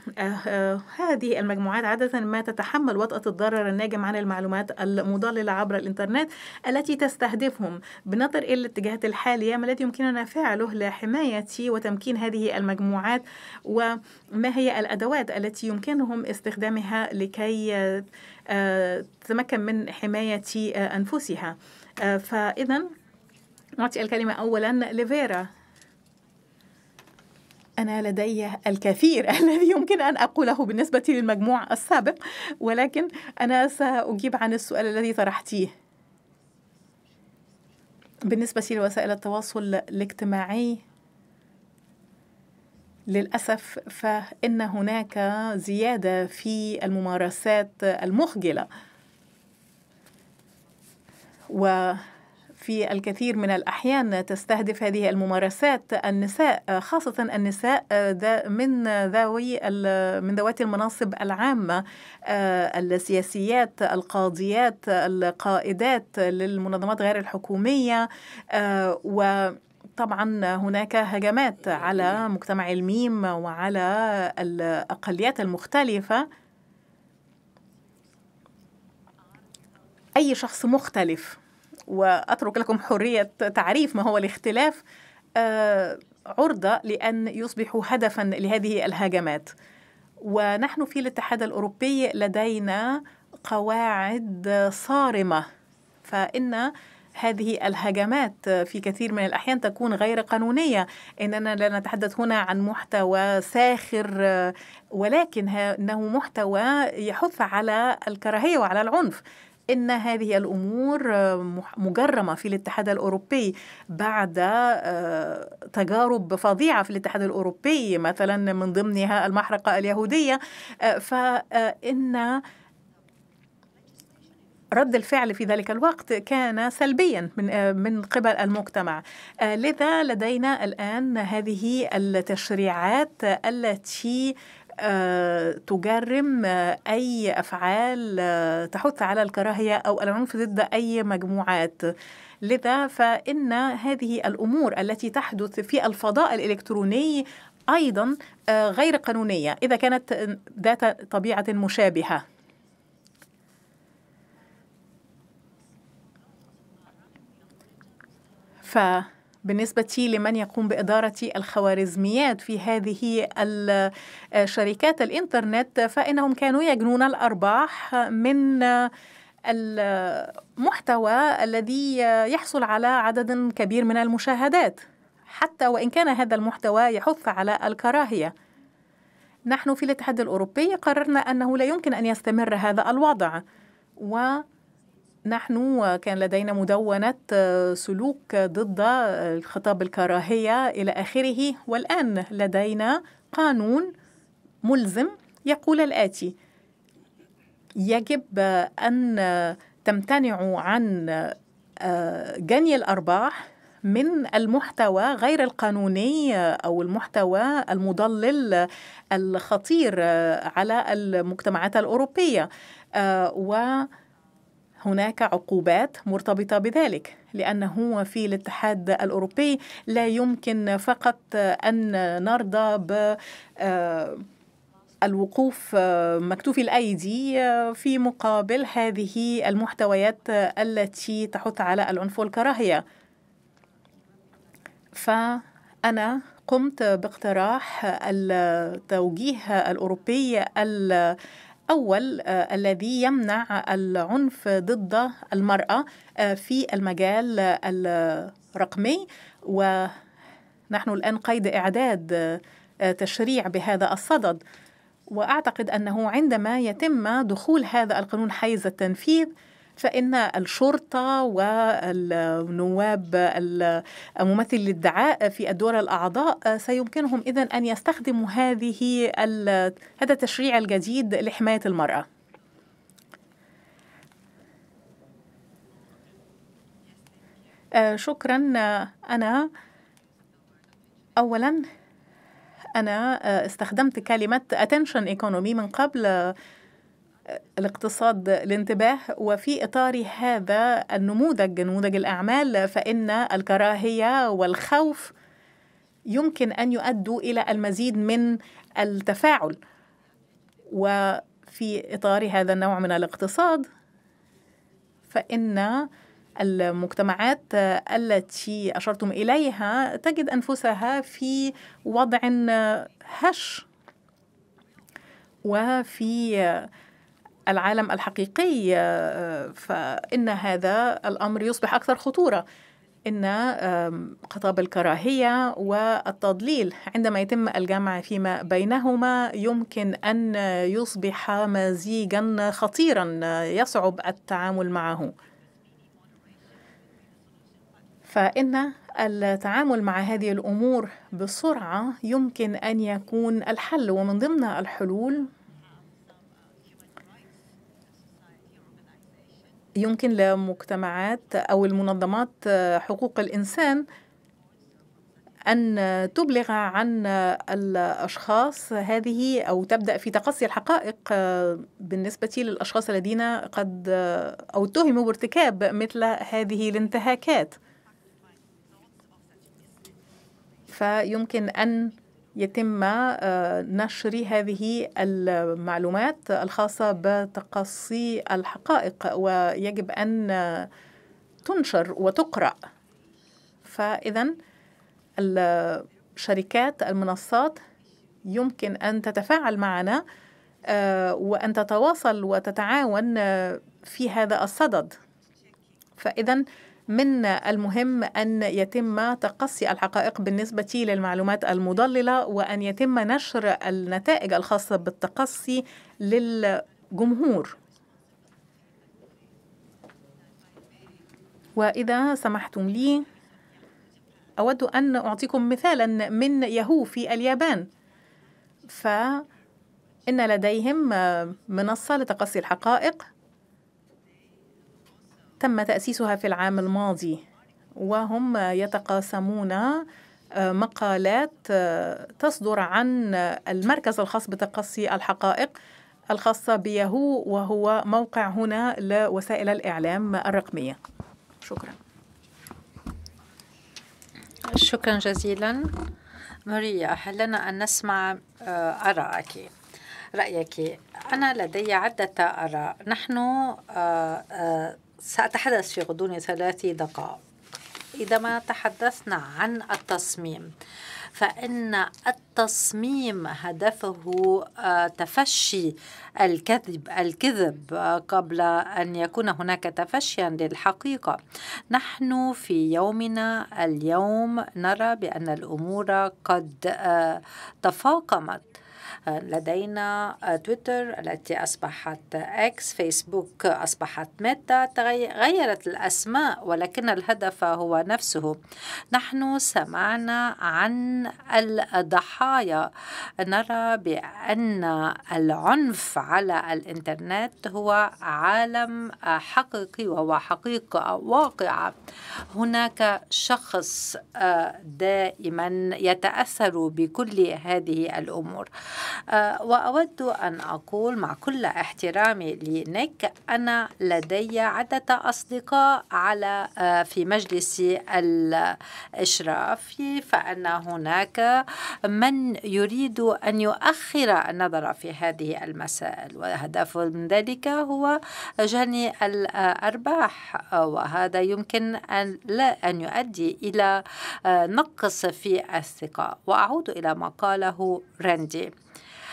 S2: هذه المجموعات عادة ما تتحمل وطأة الضرر الناجم عن المعلومات المضللة عبر الإنترنت التي تستهدفهم بنظر إلى الاتجاهات الحالية ما الذي يمكننا فعله لحماية وتمكين هذه المجموعات وما هي الأدوات التي يمكنهم استخدامها لكي آه، تتمكن من حماية آه، أنفسها آه، فإذا نعطي الكلمة أولا لفيرا أنا لدي الكثير الذي يمكن أن أقوله بالنسبة للمجموع السابق ولكن أنا سأجيب عن السؤال الذي طرحتيه بالنسبة لوسائل التواصل الاجتماعي للأسف فإن هناك زيادة في الممارسات المخجلة و في الكثير من الأحيان تستهدف هذه الممارسات النساء خاصة النساء آه، من ذوي من ذوات المناصب العامة آه، السياسيات القاضيات القائدات للمنظمات غير الحكومية آه، و طبعا هناك هجمات على مجتمع الميم وعلى الأقليات المختلفة أي شخص مختلف وأترك لكم حرية تعريف ما هو الاختلاف آه، عرضة لأن يصبحوا هدفا لهذه الهجمات ونحن في الاتحاد الأوروبي لدينا قواعد صارمة فإن هذه الهجمات في كثير من الأحيان تكون غير قانونية إننا لا نتحدث هنا عن محتوى ساخر آه، ولكن إنه محتوى يحث على الكراهية وعلى العنف ان هذه الامور آه، مجرمه في الاتحاد الاوروبي بعد آه، تجارب فظيعه في الاتحاد الاوروبي مثلا من ضمنها المحرقه اليهوديه آه، فان رد الفعل في ذلك الوقت كان سلبيا من من قبل المجتمع لذا لدينا الان هذه التشريعات التي تجرم أي أفعال آه، تحث على الكراهية أو العنف ضد أي مجموعات لذا فإن هذه الأمور التي تحدث في الفضاء الإلكتروني أيضا آه، غير قانونية إذا كانت ذات طبيعة مشابهة ف بالنسبة لمن يقوم بإدارة الخوارزميات في هذه شركات الإنترنت فإنهم كانوا يجنون الأرباح من المحتوى الذي يحصل على عدد كبير من المشاهدات حتى وإن كان هذا المحتوى يحث على الكراهية نحن في الاتحاد الأوروبي قررنا أنه لا يمكن أن يستمر هذا الوضع و نحن كان لدينا مدونة آه، سلوك ضد آه، الخطاب الكراهية إلى آخره والآن لدينا قانون ملزم يقول الآتي يجب آه، أن تمتنعوا عن جني الأرباح من المحتوى غير القانوني او المحتوى المضلل الخطير على المجتمعات الاوروبيه و هناك عقوبات مرتبطة بذلك لأنه في الاتحاد الأوروبي لا يمكن فقط أن نرضى ب آه، الوقوف آه، مكتوف الأيدي آه، في مقابل هذه المحتويات التي تحث على العنف والكراهية فأنا قمت باقتراح التوجيه الأوروبي أول آه، الذي يمنع العنف ضد المرأة آه، في المجال آه، الرقمي ونحن الآن قيد إعداد تشريع بهذا الصدد وأعتقد أنه عندما يتم دخول هذا القانون حيز التنفيذ فإن الشرطة والنواب الممثل الدعاء في الدول الأعضاء سيمكنهم إذن أن يستخدموا هذه هذا التشريع الجديد لحماية المرأة آه، شكرا أنا أولا أنا آه، استخدمت كلمة attention economy من قبل الاقتصاد الانتباه وفي إطار هذا النموذج نموذج الأعمال فإن الكراهية والخوف يمكن أن يؤدوا إلى المزيد من التفاعل وفي إطار هذا النوع من الاقتصاد فإن المجتمعات التي أشرتم إليها تجد أنفسها في وضع هش وفي العالم الحقيقي آه، آه، فإن هذا الأمر يصبح أكثر خطورة إن خطاب الكراهية والتضليل عندما يتم الجمع فيما بينهما يمكن أن يصبح مزيجا خطيرا آه، يصعب التعامل معه فإن التعامل مع هذه الأمور بسرعة يمكن أن يكون الحل ومن ضمن الحلول يمكن لمجتمعات أو المنظمات آه، حقوق الإنسان أن تبلغ عن الأشخاص هذه أو تبدأ في تقصي الحقائق آه، بالنسبة للأشخاص الذين قد آه، أو اتهموا بارتكاب مثل هذه الانتهاكات فيمكن أن يتم آه، نشر هذه المعلومات الخاصة بتقصي الحقائق ويجب أن تنشر وتقرأ فإذا الشركات المنصات يمكن أن تتفاعل معنا آه، وأن تتواصل وتتعاون آه، في هذا الصدد فإذا من المهم أن يتم تقصي الحقائق بالنسبة للمعلومات المضللة وأن يتم نشر النتائج الخاصة بالتقصي للجمهور وإذا سمحتم لي أود أن أعطيكم مثالا من يهو في اليابان فإن لديهم منصة لتقصي الحقائق تم تأسيسها في العام الماضي وهم يتقاسمون آه، مقالات آه، تصدر عن المركز الخاص بتقصي الحقائق الخاصة بيهو وهو موقع هنا لوسائل الإعلام الرقمية شكرا
S3: شكرا جزيلا ماريا هل لنا أن نسمع آه، آرائك رأيك أنا لدي عدة آراء نحن سأتحدث في غضون ثلاث دقائق إذا ما تحدثنا عن التصميم فإن التصميم هدفه آه، تفشي الكذب الكذب آه، قبل أن يكون هناك تفشيا للحقيقة نحن في يومنا اليوم نرى بأن الأمور قد آه، تفاقمت لدينا آه، تويتر التي أصبحت إكس فيسبوك أصبحت ميتا غيرت الأسماء ولكن الهدف هو نفسه نحن سمعنا عن الضحايا نرى بأن العنف على الإنترنت هو عالم آه، حقيقي وهو حقيقة واقعة هناك شخص آه، دائما يتأثر بكل هذه الأمور آه، وأود أن أقول مع كل احترامي لنيك أنا لدي عدة أصدقاء على آه، في مجلس الإشراف فأن هناك من يريد أن يؤخر النظر في هذه المسائل وهدف من ذلك هو جني الأرباح وهذا يمكن أن لا أن يؤدي إلى آه، نقص في الثقة وأعود إلى ما قاله راندي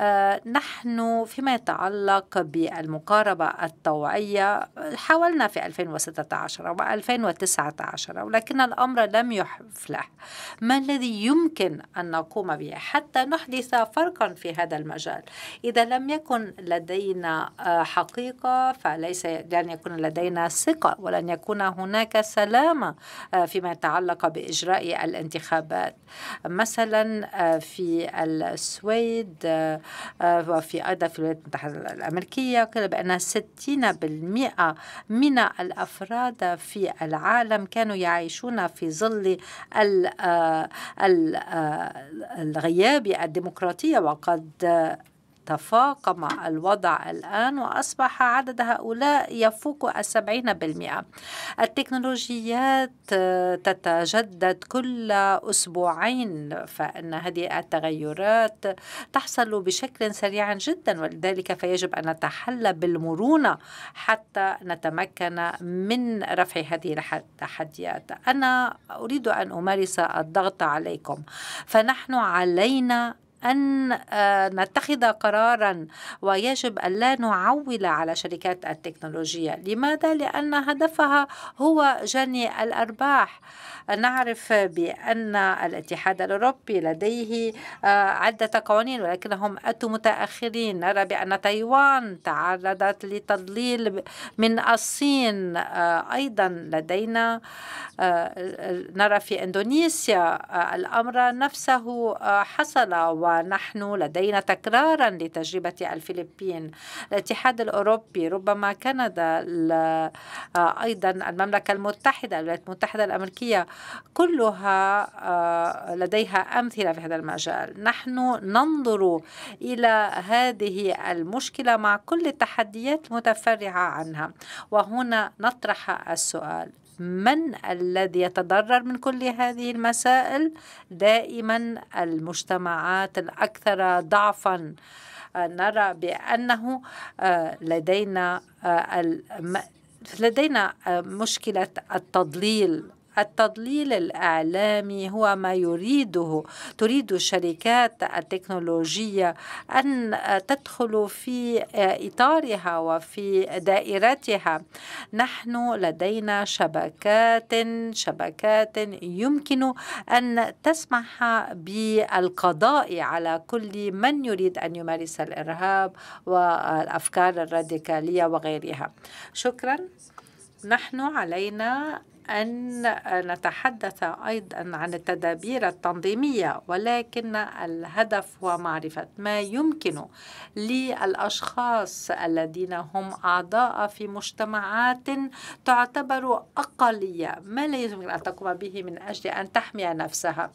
S3: آه، نحن فيما يتعلق بالمقاربة الطوعية حاولنا في 2016 و 2019 ولكن الأمر لم يفلح ما الذي يمكن أن نقوم به حتى نحدث فرقا في هذا المجال إذا لم يكن لدينا آه، حقيقة فليس لن يكون لدينا ثقة ولن يكون هناك سلامة آه، فيما يتعلق بإجراء الانتخابات مثلا في السويد آه، وفي أيضا في الولايات المتحدة الأمريكية قيل بأن 60% من الأفراد في العالم كانوا يعيشون في ظل آه، آه، الغياب الديمقراطية وقد تفاقم الوضع الآن وأصبح عدد هؤلاء يفوق السبعين بالمئة التكنولوجيات آه، تتجدد كل أسبوعين فإن هذه التغيرات تحصل بشكل سريع جدا ولذلك فيجب أن نتحلى بالمرونة حتى نتمكن من رفع هذه التحديات أنا أريد أن أمارس الضغط عليكم فنحن علينا أن آه، نتخذ قرارا ويجب أن لا نعول على شركات التكنولوجيا لماذا؟ لأن هدفها هو جني الأرباح نعرف بأن الاتحاد الأوروبي لديه آه، عدة قوانين ولكنهم أتوا متأخرين نرى بأن تايوان تعرضت لتضليل من الصين آه، أيضا لدينا آه، نرى في إندونيسيا الأمر نفسه حصل ونحن لدينا تكرارا لتجربة الفلبين الاتحاد الأوروبي ربما كندا أيضا المملكة المتحدة الولايات المتحدة الأمريكية كلها آه، لديها أمثلة في هذا المجال نحن ننظر إلى هذه المشكلة مع كل التحديات المتفرعة عنها وهنا نطرح السؤال من الذي يتضرر من كل هذه المسائل دائما المجتمعات الأكثر ضعفاً آه، نرى بأنه آه، لدينا لدينا مشكلة التضليل التضليل الإعلامي هو ما يريده تريد الشركات التكنولوجية أن تدخل في إطارها وفي دائرتها نحن لدينا شبكات شبكات يمكن أن تسمح بالقضاء على كل من يريد أن يمارس الإرهاب والأفكار الراديكالية وغيرها شكرا نحن علينا أن نتحدث أيضا عن التدابير التنظيمية ولكن الهدف هو معرفة ما يمكن للأشخاص الذين هم أعضاء في مجتمعات تعتبر أقلية ما لا يمكن أن تقوم به من أجل أن تحمي نفسها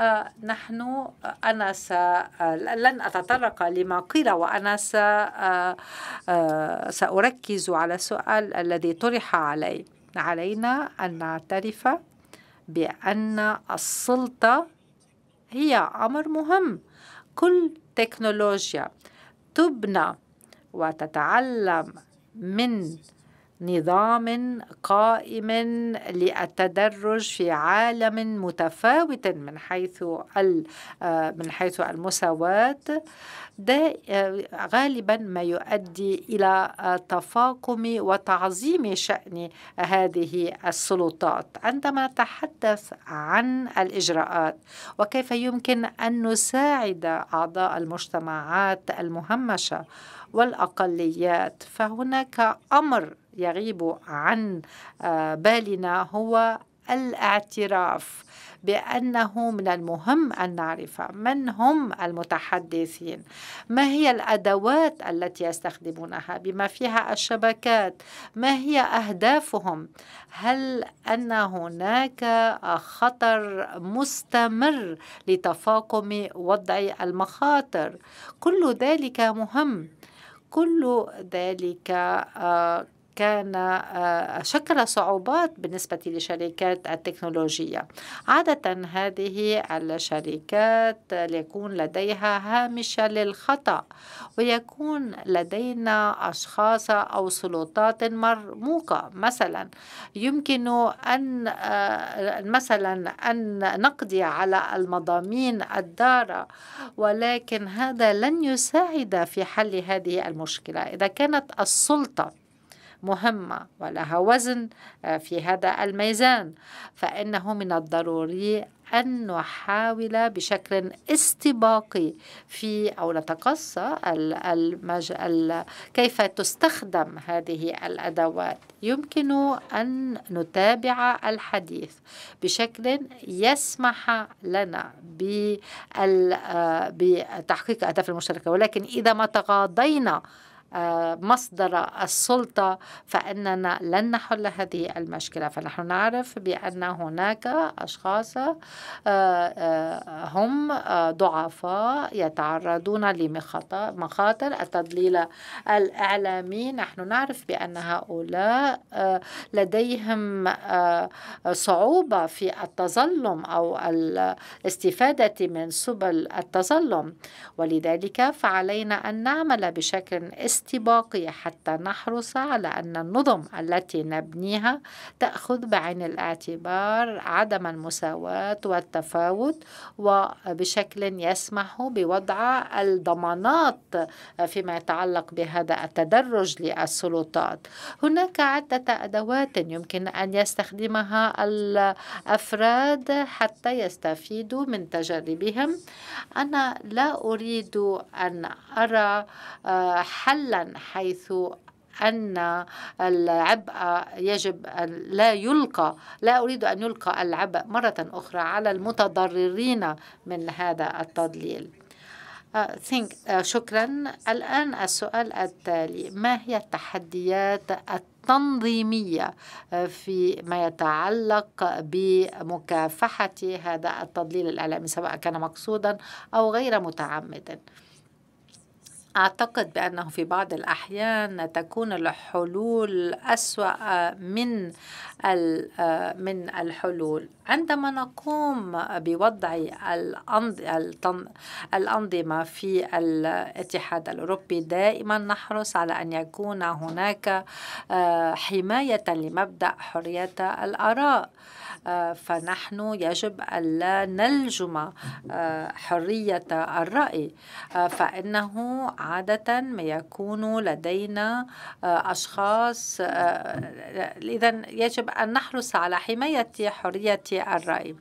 S3: آه، نحن آه، أنا آه، لن أتطرق لما قيل وأنا سأركز على السؤال الذي طرح علي علينا أن نعترف بأن السلطة هي أمر مهم كل تكنولوجيا تبنى وتتعلم من نظام قائم للتدرج في عالم متفاوت من حيث آه، من حيث المساواة ده آه، غالبا ما يؤدي إلى آه، تفاقم وتعظيم شأن هذه السلطات عندما تحدث عن الإجراءات وكيف يمكن أن نساعد أعضاء المجتمعات المهمشة والأقليات فهناك أمر يغيب عن آه، بالنا هو الاعتراف بأنه من المهم أن نعرف من هم المتحدثين ما هي الأدوات التي يستخدمونها بما فيها الشبكات ما هي أهدافهم هل أن هناك خطر مستمر لتفاقم وضع المخاطر كل ذلك مهم كل ذلك آه، كان آه، شكل صعوبات بالنسبة لشركات التكنولوجيا عادة هذه الشركات يكون لديها هامشة للخطأ ويكون لدينا أشخاص أو سلطات مرموقة مثلا يمكن أن آه، مثلا أن نقضي على المضامين الدارة ولكن هذا لن يساعد في حل هذه المشكلة إذا كانت السلطة مهمة ولها وزن آه، في هذا الميزان فإنه من الضروري أن نحاول بشكل استباقي في أو نتقصى المج... ال... كيف تستخدم هذه الأدوات يمكن أن نتابع الحديث بشكل يسمح لنا آه، بتحقيق الأهداف المشتركة ولكن إذا ما تغاضينا مصدر السلطة فإننا لن نحل هذه المشكلة فنحن نعرف بأن هناك أشخاص آه، آه، هم آه، ضعفاء يتعرضون لمخاطر التضليل الإعلامي نحن نعرف بأن هؤلاء لديهم صعوبة في التظلم أو الاستفادة من سبل التظلم ولذلك فعلينا أن نعمل بشكل استباقية حتى نحرص على أن النظم التي نبنيها تأخذ بعين الاعتبار عدم المساواة والتفاوت وبشكل يسمح بوضع الضمانات فيما يتعلق بهذا التدرج للسلطات هناك عدة أدوات يمكن أن يستخدمها الأفراد حتى يستفيدوا من تجاربهم أنا لا أريد أن أرى حل محلا حيث أن العبء يجب أن لا يلقى لا أريد أن يلقى العبء مرة أخرى على المتضررين من هذا التضليل آه، آه، شكرا الآن السؤال التالي ما هي التحديات التنظيمية آه، في ما يتعلق بمكافحة هذا التضليل الإعلامي سواء كان مقصودا أو غير متعمد أعتقد بأنه في بعض الأحيان تكون الحلول أسوأ من من الحلول عندما نقوم بوضع الأنظمة في الاتحاد الأوروبي دائما نحرص على أن يكون هناك آه، حماية لمبدأ حرية الآراء آه، فنحن يجب ألا نلجم آه، حرية الرأي آه، فإنه عادة ما يكون لدينا أشخاص إذا يجب أن نحرص على حماية حرية الرأي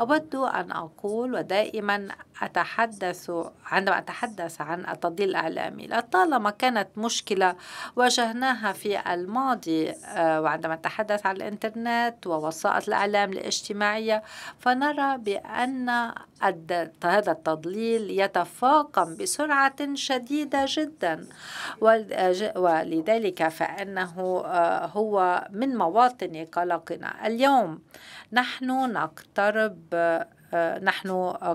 S3: أود أن أقول ودائما أتحدث عندما أتحدث عن التضليل الإعلامي لطالما كانت مشكلة واجهناها في الماضي وعندما أتحدث عن الإنترنت ووسائط الإعلام والعوالم الاجتماعية فنرى بأن هذا التضليل يتفاقم بسرعة شديدة جدا ولذلك فإنه آه، هو من مواطن قلقنا اليوم نحن نقترب نحن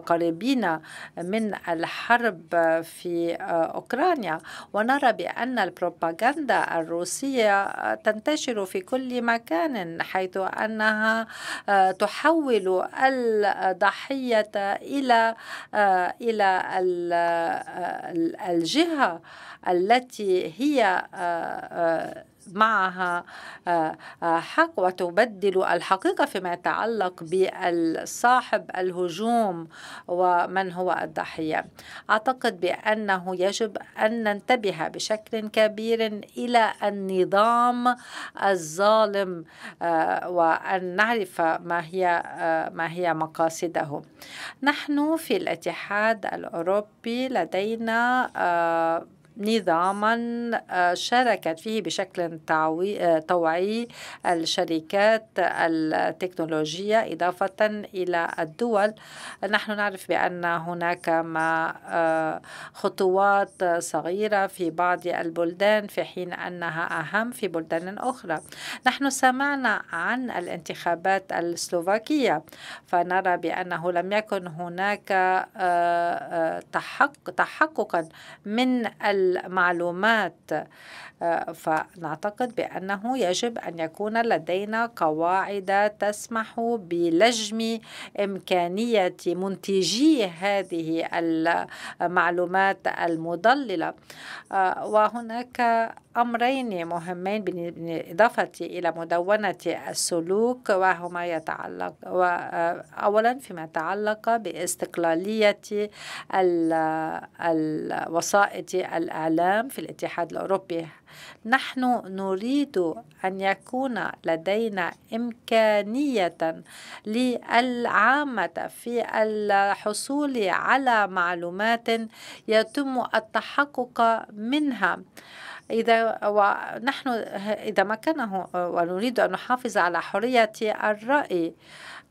S3: قريبين من الحرب في أوكرانيا ونرى بأن البروباغندا الروسية تنتشر في كل مكان حيث أنها تحول الضحية إلى إلى الجهة التي هي معها آه، آه، حق وتبدل الحقيقة فيما يتعلق بالصاحب الهجوم ومن هو الضحية أعتقد بأنه يجب أن ننتبه بشكل كبير إلى النظام الظالم آه، وأن نعرف ما هي ما هي مقاصده نحن في الاتحاد الأوروبي لدينا نظاما آه، شاركت فيه بشكل آه، طوعي الشركات التكنولوجية إضافة إلى الدول نحن نعرف بأن هناك ما آه، خطوات صغيرة في بعض البلدان في حين أنها أهم في بلدان أخرى نحن سمعنا عن الانتخابات السلوفاكية فنرى بأنه لم يكن هناك تحقق تحققا من ال المعلومات آه، فنعتقد بأنه يجب أن يكون لدينا قواعد تسمح بلجم إمكانية منتجي هذه المعلومات المضللة آه، وهناك أمرين مهمين بالإضافة إلى مدونة السلوك وهما يتعلق آه، أولا فيما يتعلق باستقلالية الوسائط الإعلام في الاتحاد الأوروبي نحن نريد أن يكون لدينا إمكانية للعامة في الحصول على معلومات يتم التحقق منها إذا ونحن إذا مكنه ونريد أن نحافظ على حرية الرأي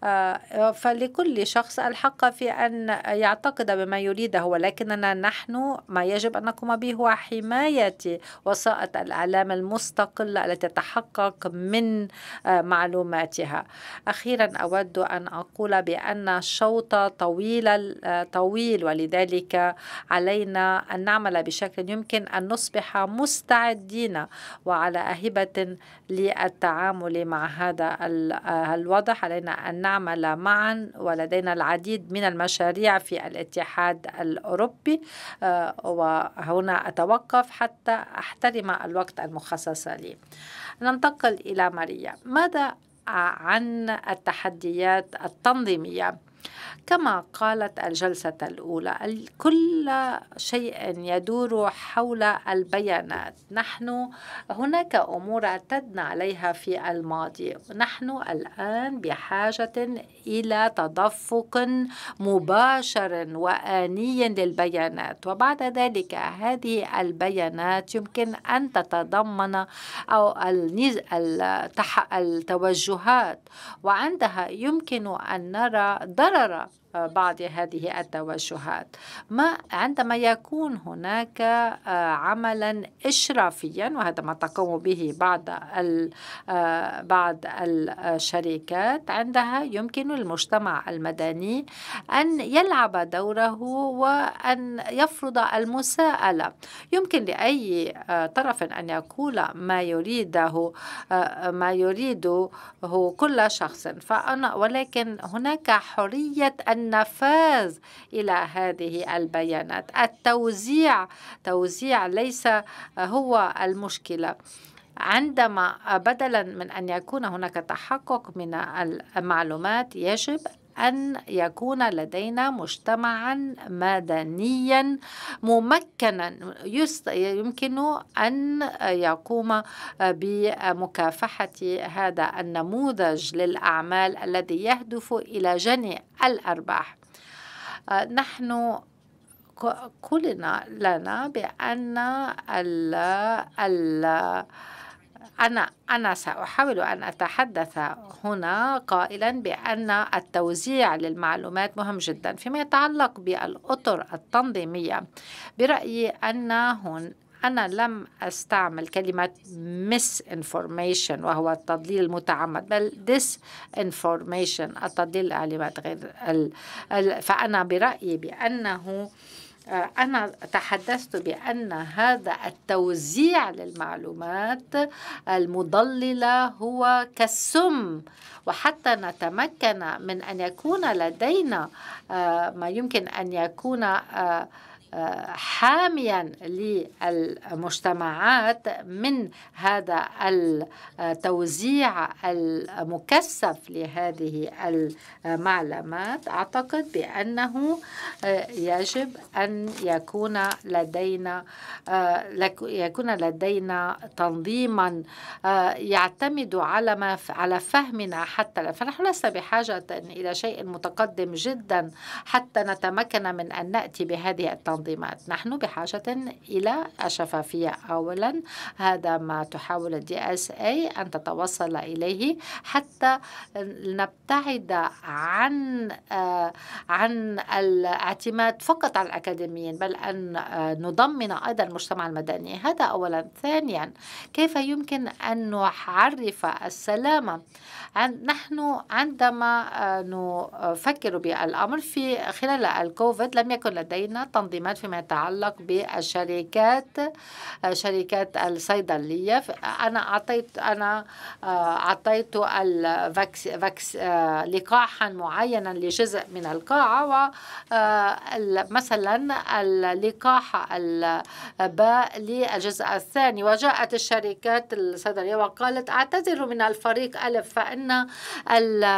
S3: آه، فلكل شخص الحق في أن يعتقد بما يريده ولكننا نحن ما يجب أن نقوم به هو حماية وسائط الإعلام المستقلة التي تتحقق من آه، معلوماتها أخيرا أود أن أقول بأن الشوط طويل آه، طويل ولذلك علينا أن نعمل بشكل يمكن أن نصبح مستعدين وعلى أهبة للتعامل مع هذا الوضع علينا أن نعمل نعمل معا ولدينا العديد من المشاريع في الاتحاد الأوروبي آه، وهنا أتوقف حتى أحترم الوقت المخصص لي ننتقل إلى ماريا ماذا عن التحديات التنظيمية كما قالت الجلسة الأولى كل شيء يدور حول البيانات نحن هناك أمور اعتدنا عليها في الماضي نحن الآن بحاجة إلى تدفق مباشر وآني للبيانات وبعد ذلك هذه البيانات يمكن أن تتضمن أو التوجهات وعندها يمكن أن نرى درجة らら بعض هذه التوجهات ما عندما يكون هناك آه، عملا إشرافيا وهذا ما تقوم به بعض آه، بعض الشركات عندها يمكن المجتمع المدني أن يلعب دوره وأن يفرض المساءلة يمكن لأي آه، طرف أن يقول ما يريده ما يريده كل شخص فأنا ولكن هناك حرية أن النفاذ إلى هذه البيانات التوزيع توزيع ليس آه، هو المشكلة عندما آه، بدلا من أن يكون هناك تحقق من المعلومات يجب أن يكون لدينا مجتمعا مدنيا ممكنا يمكن أن يقوم بمكافحة هذا النموذج للأعمال الذي يهدف إلى جني الأرباح نحن كلنا لنا بأن ال ال أنا أنا سأحاول أن أتحدث هنا قائلا بأن التوزيع للمعلومات مهم جدا فيما يتعلق بالأطر التنظيمية برأيي أن هنا أنا لم أستعمل كلمة misinformation وهو التضليل المتعمد بل disinformation التضليل المعلومات غير ال... فأنا برأيي بأنه آه، أنا تحدثت بأن هذا التوزيع للمعلومات المضللة هو كالسم وحتى نتمكن من أن يكون لدينا آه، ما يمكن أن يكون آه، حاميا للمجتمعات من هذا التوزيع المكثف لهذه المعلومات اعتقد بانه يجب ان يكون لدينا يكون لدينا تنظيما يعتمد على ما على فهمنا حتى فنحن لسنا بحاجه الى شيء متقدم جدا حتى نتمكن من ان ناتي بهذه التنظيمات التنظيمات نحن بحاجة إلى الشفافية أولا هذا ما تحاول الدي اس اي أن تتوصل إليه حتى نبتعد عن آه، عن الاعتماد فقط على الأكاديميين بل أن آه، نضمن أيضا المجتمع المدني هذا أولا ثانيا كيف يمكن أن نعرف السلامة نحن عندما آه، نفكر بالأمر في خلال الكوفيد لم يكن لدينا تنظيمات المعلومات فيما يتعلق بالشركات شركات الصيدلية أنا أعطيت أنا آه، أعطيت آه، لقاحا معينا لجزء من القاعة ومثلا آه، اللقاح الباء للجزء الثاني وجاءت الشركات الصيدلية وقالت أعتذر من الفريق ألف فإن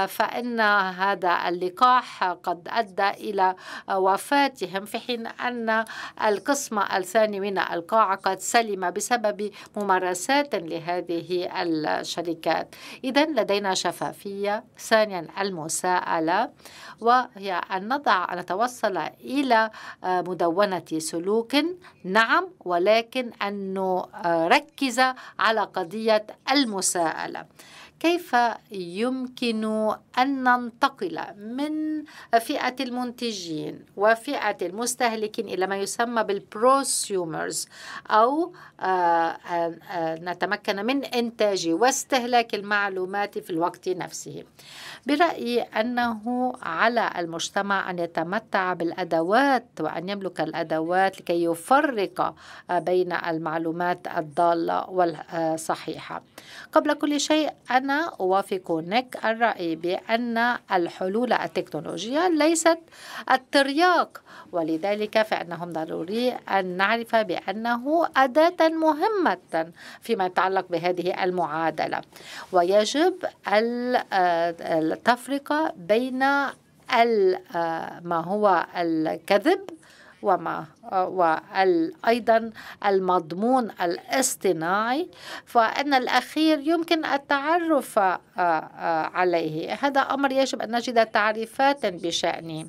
S3: فإن هذا اللقاح قد أدى إلى وفاتهم في حين أن أن القسم الثاني من القاعة قد سلم بسبب ممارسات لهذه الشركات إذا لدينا شفافية ثانيا المساءلة وهي أن نضع أن نتوصل إلى مدونة سلوك نعم ولكن أن نركز على قضية المساءلة كيف يمكن أن ننتقل من فئة المنتجين وفئة المستهلكين إلى ما يسمى بالبروسيومرز أو آه، آه، آه، نتمكن من إنتاج واستهلاك المعلومات في الوقت نفسه برأيي أنه على المجتمع أن يتمتع بالأدوات وأن يملك الأدوات لكي يفرق بين المعلومات الضالة والصحيحة قبل كل شيء أن أنا أوافق نيك الرأي بأن الحلول التكنولوجية ليست الترياق ولذلك فإنهم ضروري أن نعرف بأنه أداة مهمة فيما يتعلق بهذه المعادلة ويجب آه، التفرقة بين آه، ما هو الكذب وما وأيضا المضمون الاصطناعي فإن الأخير يمكن التعرف آه، آه، عليه هذا أمر يجب أن نجد تعريفات بشأنه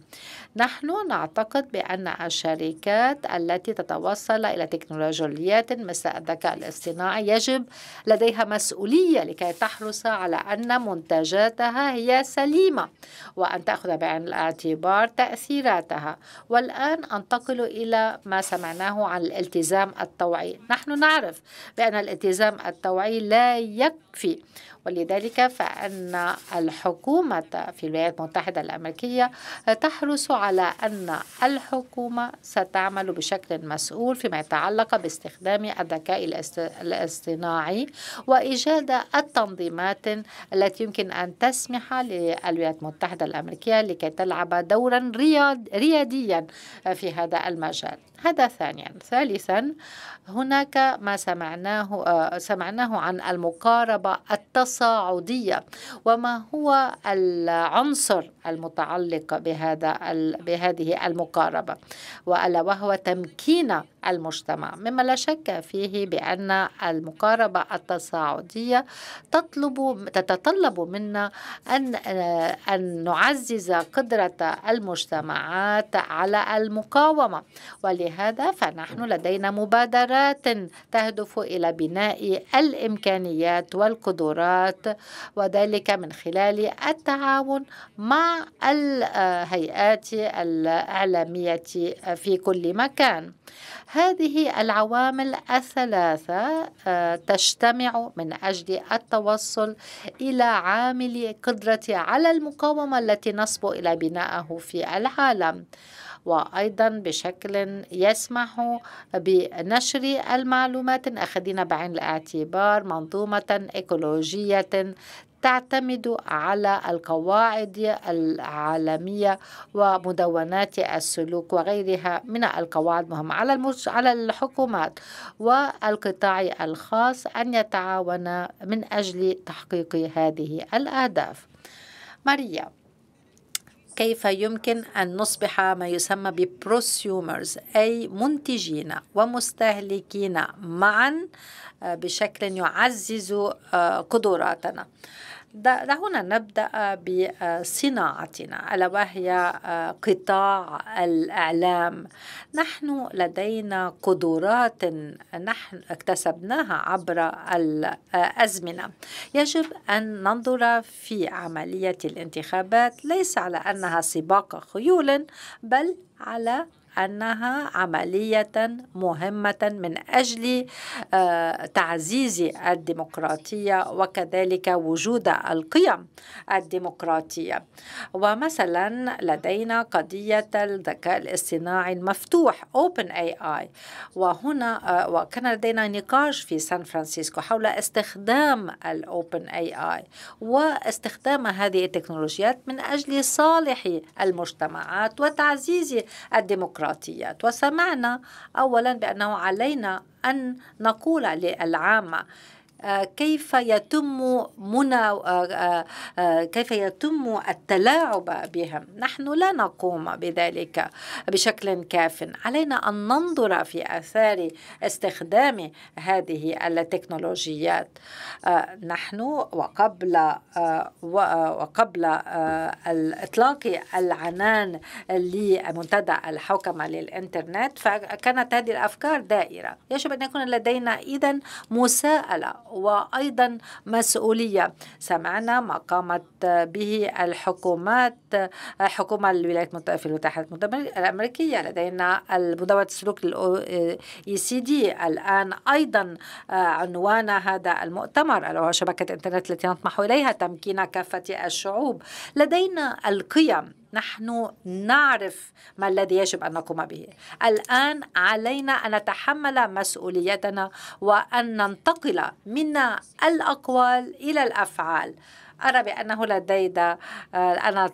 S3: نحن نعتقد بأن الشركات التي تتوصل إلى تكنولوجيات مثل الذكاء الاصطناعي يجب لديها مسؤولية لكي تحرص على أن منتجاتها هي سليمة وأن تأخذ بعين الاعتبار تأثيراتها والآن أنتقل ننتقل إلى ما سمعناه عن الالتزام الطوعي نحن نعرف بأن الالتزام الطوعي لا يك فيه ولذلك فإن الحكومة في الولايات المتحدة الأمريكية تحرص على أن الحكومة ستعمل بشكل مسؤول فيما يتعلق باستخدام الذكاء الاصطناعي وإيجاد التنظيمات التي يمكن أن تسمح للولايات المتحدة الأمريكية لكي تلعب دورا رياديا في هذا المجال هذا ثانيا ثالثا هناك ما سمعناه آه، سمعناه عن المقاربة الرقابة التصاعدية وما هو العنصر المتعلقة بهذا بهذه المقاربة وألا وهو تمكين المجتمع مما لا شك فيه بأن المقاربة التصاعدية تطلب تتطلب منا أن أن نعزز قدرة المجتمعات على المقاومة ولهذا فنحن لدينا مبادرات تهدف إلى بناء الإمكانيات والقدرات وذلك من خلال التعاون مع الهيئات الإعلامية في كل مكان هذه العوامل الثلاثة آه، تجتمع من أجل التوصل إلى عامل قدرة على المقاومة التي نصب إلى بنائه في العالم وأيضا بشكل يسمح بنشر المعلومات أخذين بعين الاعتبار منظومة إيكولوجية تعتمد على القواعد العالمية ومدونات السلوك وغيرها من القواعد المهمة على على الحكومات والقطاع الخاص أن يتعاون من أجل تحقيق هذه الأهداف ماريا كيف يمكن أن نصبح ما يسمى ببروسيومرز أي منتجين ومستهلكين معا آه، بشكل يعزز آه، قدراتنا دعونا نبدأ بصناعتنا ألا وهي آه، قطاع الإعلام نحن لدينا قدرات نحن اكتسبناها عبر الأزمنة يجب أن ننظر في عملية الانتخابات ليس على أنها سباق خيول بل على أنها عملية مهمة من أجل آه، تعزيز الديمقراطية وكذلك وجود القيم الديمقراطية ومثلا لدينا قضية الذكاء الاصطناعي المفتوح Open AI وهنا آه، وكان لدينا نقاش في سان فرانسيسكو حول استخدام الأوبن AI واستخدام هذه التكنولوجيات من أجل صالح المجتمعات وتعزيز الديمقراطيات وسمعنا أولا بأنه علينا أن نقول للعامة آه، كيف يتم منا آه، آه، كيف يتم التلاعب بهم نحن لا نقوم بذلك بشكل كاف علينا أن ننظر في آثار استخدام هذه التكنولوجيات نحن وقبل وقبل إطلاق العنان لمنتدى الحوكمة للإنترنت فكانت هذه الأفكار دائرة يجب أن يكون لدينا إذا مساءلة وأيضا مسؤولية سمعنا ما قامت به الحكومات حكومة الولايات المتحدة الأمريكية لدينا مدونة السلوك للإي سي e دي الآن أيضا آه، عنوان هذا المؤتمر وهو شبكة الإنترنت التي نطمح إليها تمكين كافة الشعوب لدينا القيم نحن نعرف ما الذي يجب أن نقوم به الآن علينا أن نتحمل مسؤوليتنا وأن ننتقل من الأقوال إلى الأفعال أرى بأنه لدينا آه، أنا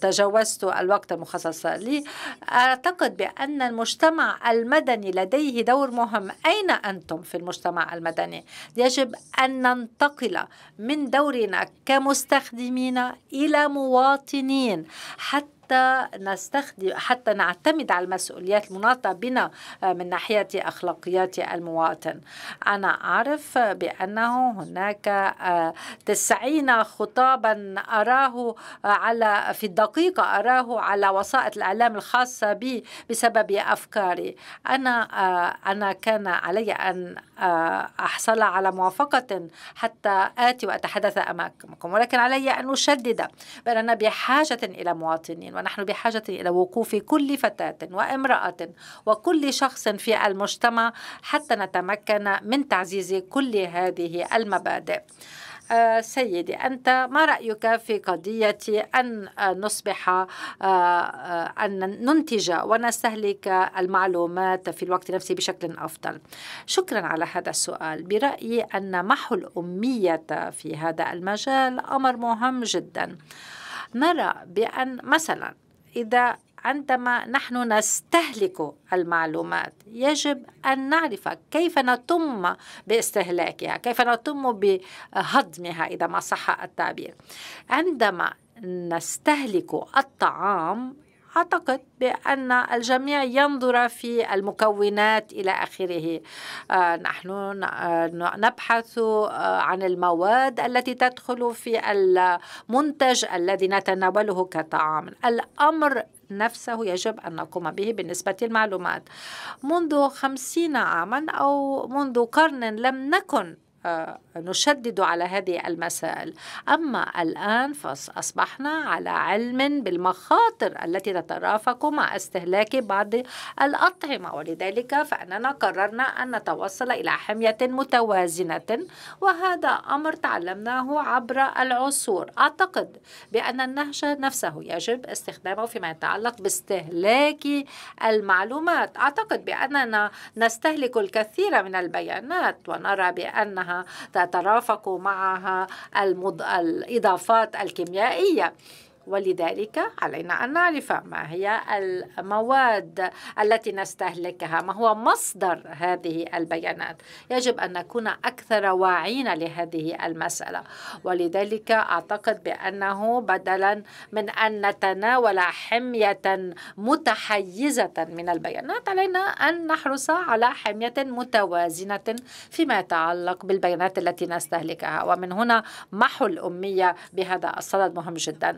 S3: تجاوزت الوقت المخصص لي أعتقد بأن المجتمع المدني لديه دور مهم أين أنتم في المجتمع المدني؟ يجب أن ننتقل من دورنا كمستخدمين إلى مواطنين حتى حتى نستخدم حتى نعتمد على المسؤوليات المناطة بنا آه، من ناحية أخلاقيات المواطن أنا أعرف بأنه هناك آه، تسعين خطابا أراه آه، على في الدقيقة أراه على وسائط الإعلام الخاصة بي بسبب أفكاري أنا أنا كان علي أن أحصل على موافقة حتى آتي وأتحدث أمامكم ولكن علي أن أشدد بأننا بحاجة إلى مواطنين ونحن بحاجة إلى وقوف كل فتاة وامرأة وكل شخص في المجتمع حتى نتمكن من تعزيز كل هذه المبادئ آه، سيدي أنت ما رأيك في قضية أن نصبح آه، آه، أن ننتج ونستهلك المعلومات في الوقت نفسه بشكل أفضل شكرا على هذا السؤال برأيي أن محو الأمية في هذا المجال أمر مهم جداً نرى بأن مثلا إذا عندما نحن نستهلك المعلومات يجب أن نعرف كيف نتم باستهلاكها كيف نتم بهضمها إذا ما صح التعبير عندما نستهلك الطعام أعتقد بأن الجميع ينظر في المكونات إلى آخره آه، نحن آه، نبحث آه، عن المواد التي تدخل في المنتج الذي نتناوله كطعام الأمر نفسه يجب أن نقوم به بالنسبة للمعلومات منذ خمسين عاما أو منذ قرن لم نكن آه، نشدد على هذه المسائل أما الآن فأصبحنا على علم بالمخاطر التي تترافق مع استهلاك بعض الأطعمة ولذلك فأننا قررنا أن نتوصل إلى حمية متوازنة وهذا أمر تعلمناه عبر العصور أعتقد بأن النهج نفسه يجب استخدامه فيما يتعلق باستهلاك المعلومات أعتقد بأننا نستهلك الكثير من البيانات ونرى بأنها تترافق معها الإضافات الكيميائية ولذلك علينا أن نعرف ما هي المواد التي نستهلكها ما هو مصدر هذه البيانات يجب أن نكون أكثر واعين لهذه المسألة ولذلك أعتقد بأنه بدلا من أن نتناول حمية متحيزة من البيانات علينا أن نحرص على حمية متوازنة فيما يتعلق بالبيانات التي نستهلكها ومن هنا محو الأمية بهذا الصدد مهم جدا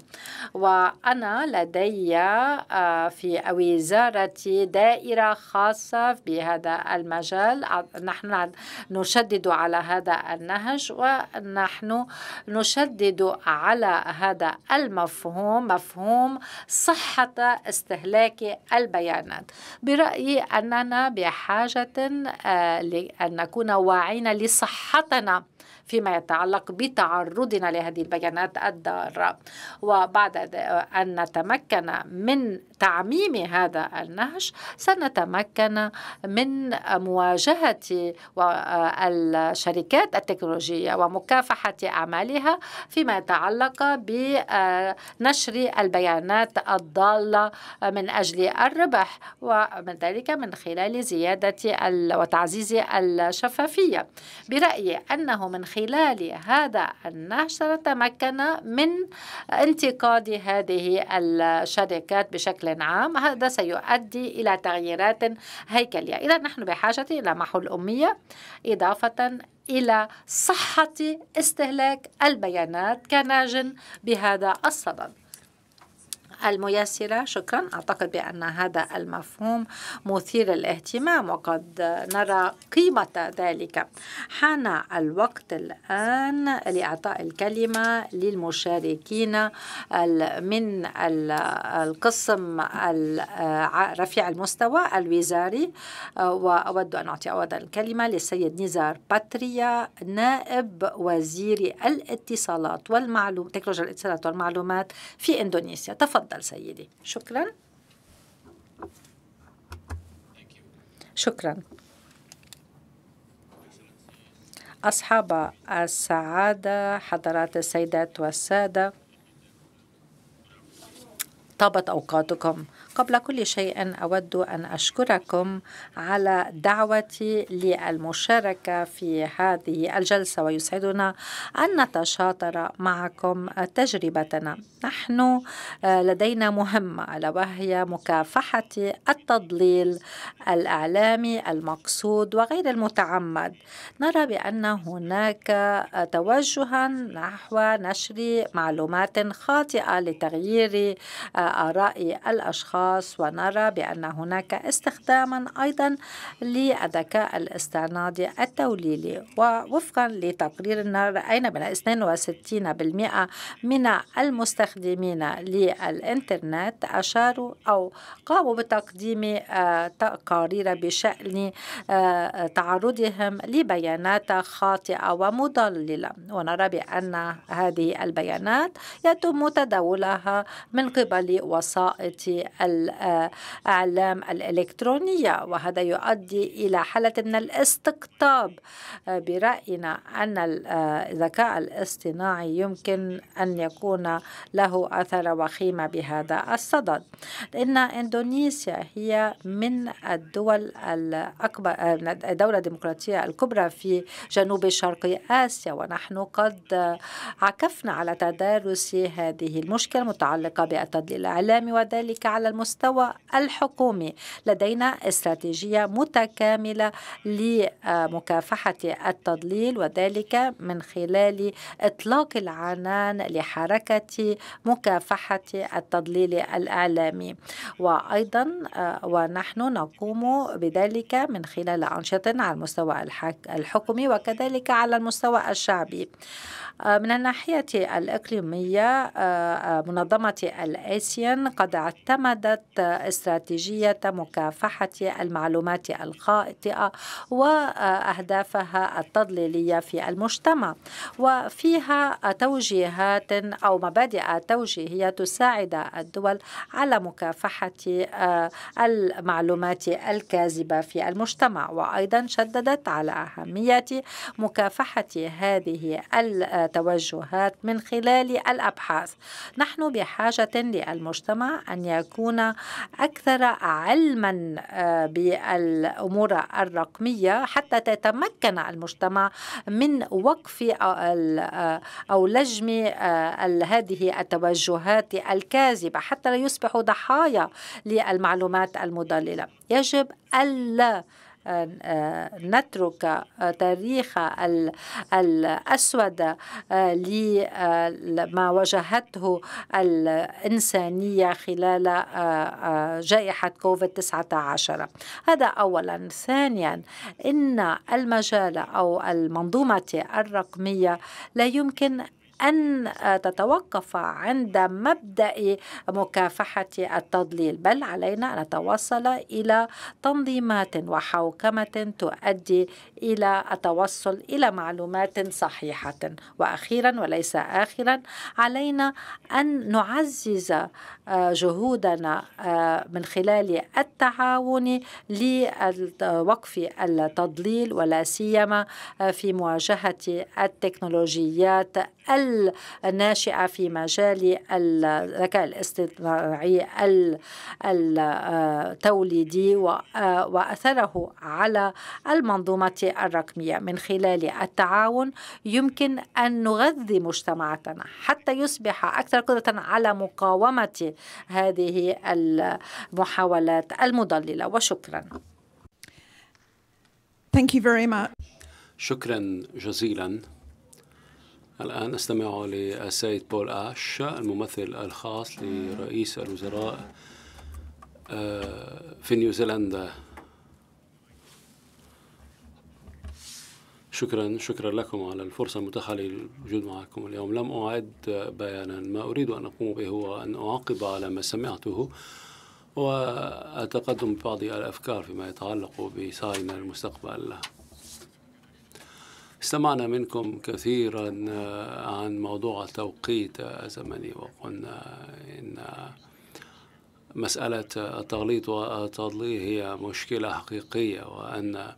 S3: وأنا لدي آه، في وزارتي دائرة خاصة بهذا المجال نحن نشدد على هذا النهج ونحن نشدد على هذا المفهوم مفهوم صحة استهلاك البيانات برأيي أننا بحاجة آه، لأن نكون واعين لصحتنا فيما يتعلق بتعرضنا لهذه البيانات الضارة وبعد أن نتمكن من تعميم هذا النهج سنتمكن من مواجهة الشركات التكنولوجية ومكافحة أعمالها فيما يتعلق بنشر البيانات الضالة من أجل الربح ومن ذلك من خلال زيادة وتعزيز الشفافية برأيي أنه من خلال خلال هذا النشر تمكن من انتقاد هذه الشركات بشكل عام هذا سيؤدي إلى تغييرات هيكلية إذا نحن بحاجة إلى محو الأمية إضافة إلى صحة استهلاك البيانات كناج بهذا الصدد الميسرة شكرا أعتقد بأن هذا المفهوم مثير الاهتمام وقد نرى قيمة ذلك حان الوقت الآن لإعطاء الكلمة للمشاركين من القسم رفيع المستوى الوزاري وأود أن أعطي أولا الكلمة للسيد نزار باتريا نائب وزير الاتصالات والمعلوم تكنولوجيا الاتصالات والمعلومات في إندونيسيا تفضل تفضل سيدي شكرا شكرا أصحاب السعادة حضرات السيدات والسادة طابت أوقاتكم قبل كل شيء أود أن أشكركم على دعوتي للمشاركة في هذه الجلسة ويسعدنا أن نتشاطر معكم تجربتنا نحن آه، لدينا مهمة ألا وهي مكافحة التضليل الإعلامي المقصود وغير المتعمد نرى بأن هناك توجها نحو نشر معلومات خاطئة لتغيير آه، آراء الأشخاص الخاص ونرى بأن هناك استخداما أيضا للذكاء الاصطناعي التوليلي ووفقا لتقرير رأينا بأن 62% من المستخدمين للإنترنت أشاروا أو قاموا بتقديم آه، تقارير بشأن آه، تعرضهم لبيانات خاطئة ومضللة ونرى بأن هذه البيانات يتم تداولها من قبل وسائط الأعلام الإلكترونية وهذا يؤدي إلى حالة من الاستقطاب برأينا أن الذكاء الاصطناعي يمكن أن يكون له أثر وخيمة بهذا الصدد لأن إندونيسيا هي من الدول الأكبر الدولة الديمقراطية الكبرى في جنوب شرق آسيا ونحن قد عكفنا على تدارس هذه المشكلة المتعلقة بالتضليل الإعلامي وذلك على المستوى المستوى الحكومي لدينا استراتيجية متكاملة لمكافحة التضليل وذلك من خلال إطلاق العنان لحركة مكافحة التضليل الإعلامي وأيضا آه، ونحن نقوم بذلك من خلال أنشطة على المستوى الحكومي وكذلك على المستوى الشعبي آه، من الناحية الإقليمية آه، منظمة الآسيان قد اعتمدت إجراءات استراتيجية مكافحة المعلومات الخاطئة وأهدافها التضليلية في المجتمع وفيها توجيهات أو مبادئ توجيهية تساعد الدول على مكافحة آه، المعلومات الكاذبة في المجتمع وأيضا شددت على أهمية مكافحة هذه التوجهات من خلال الأبحاث نحن بحاجة للمجتمع أن يكون أكثر علما آه، بالأمور الرقمية حتى تتمكن المجتمع من وقف آه، أو لجم آه، هذه التوجهات الكاذبة حتى لا يصبحوا ضحايا للمعلومات المضللة يجب ألا آه، آه، نترك آه، تاريخ الأسود لما واجهته الإنسانية خلال جائحة كوفيد 19 هذا أولا ثانيا إن المجال أو المنظومة الرقمية لا يمكن أن تتوقف عند مبدأ مكافحة التضليل بل علينا أن نتوصل إلى تنظيمات وحوكمة تؤدي إلى التوصل إلى معلومات صحيحة وأخيرا وليس آخرا علينا أن نعزز آه، جهودنا آه، من خلال التعاون لوقف التضليل ولا سيما آه، في مواجهة التكنولوجيات ال الناشئة في مجال الذكاء الاصطناعي التوليدي آه، آه، وأثره على المنظومة الرقمية من خلال التعاون يمكن أن نغذي مجتمعاتنا حتى يصبح أكثر قدرة على مقاومة هذه المحاولات المضللة وشكرا
S1: Thank you very much. شكرا جزيلا الآن نستمع للسيد بول آش الممثل الخاص لرئيس الوزراء آه، في نيوزيلندا شكرا شكرا لكم على الفرصة المتاحة للوجود معكم اليوم لم أعد بيانا ما أريد أن أقوم به هو أن أعقب على ما سمعته وأتقدم بعض الأفكار فيما يتعلق بسعينا المستقبل استمعنا منكم كثيرا آه، عن موضوع التوقيت الزمني آه، وقلنا إن مسألة التغليط والتضليل هي مشكلة حقيقية وأن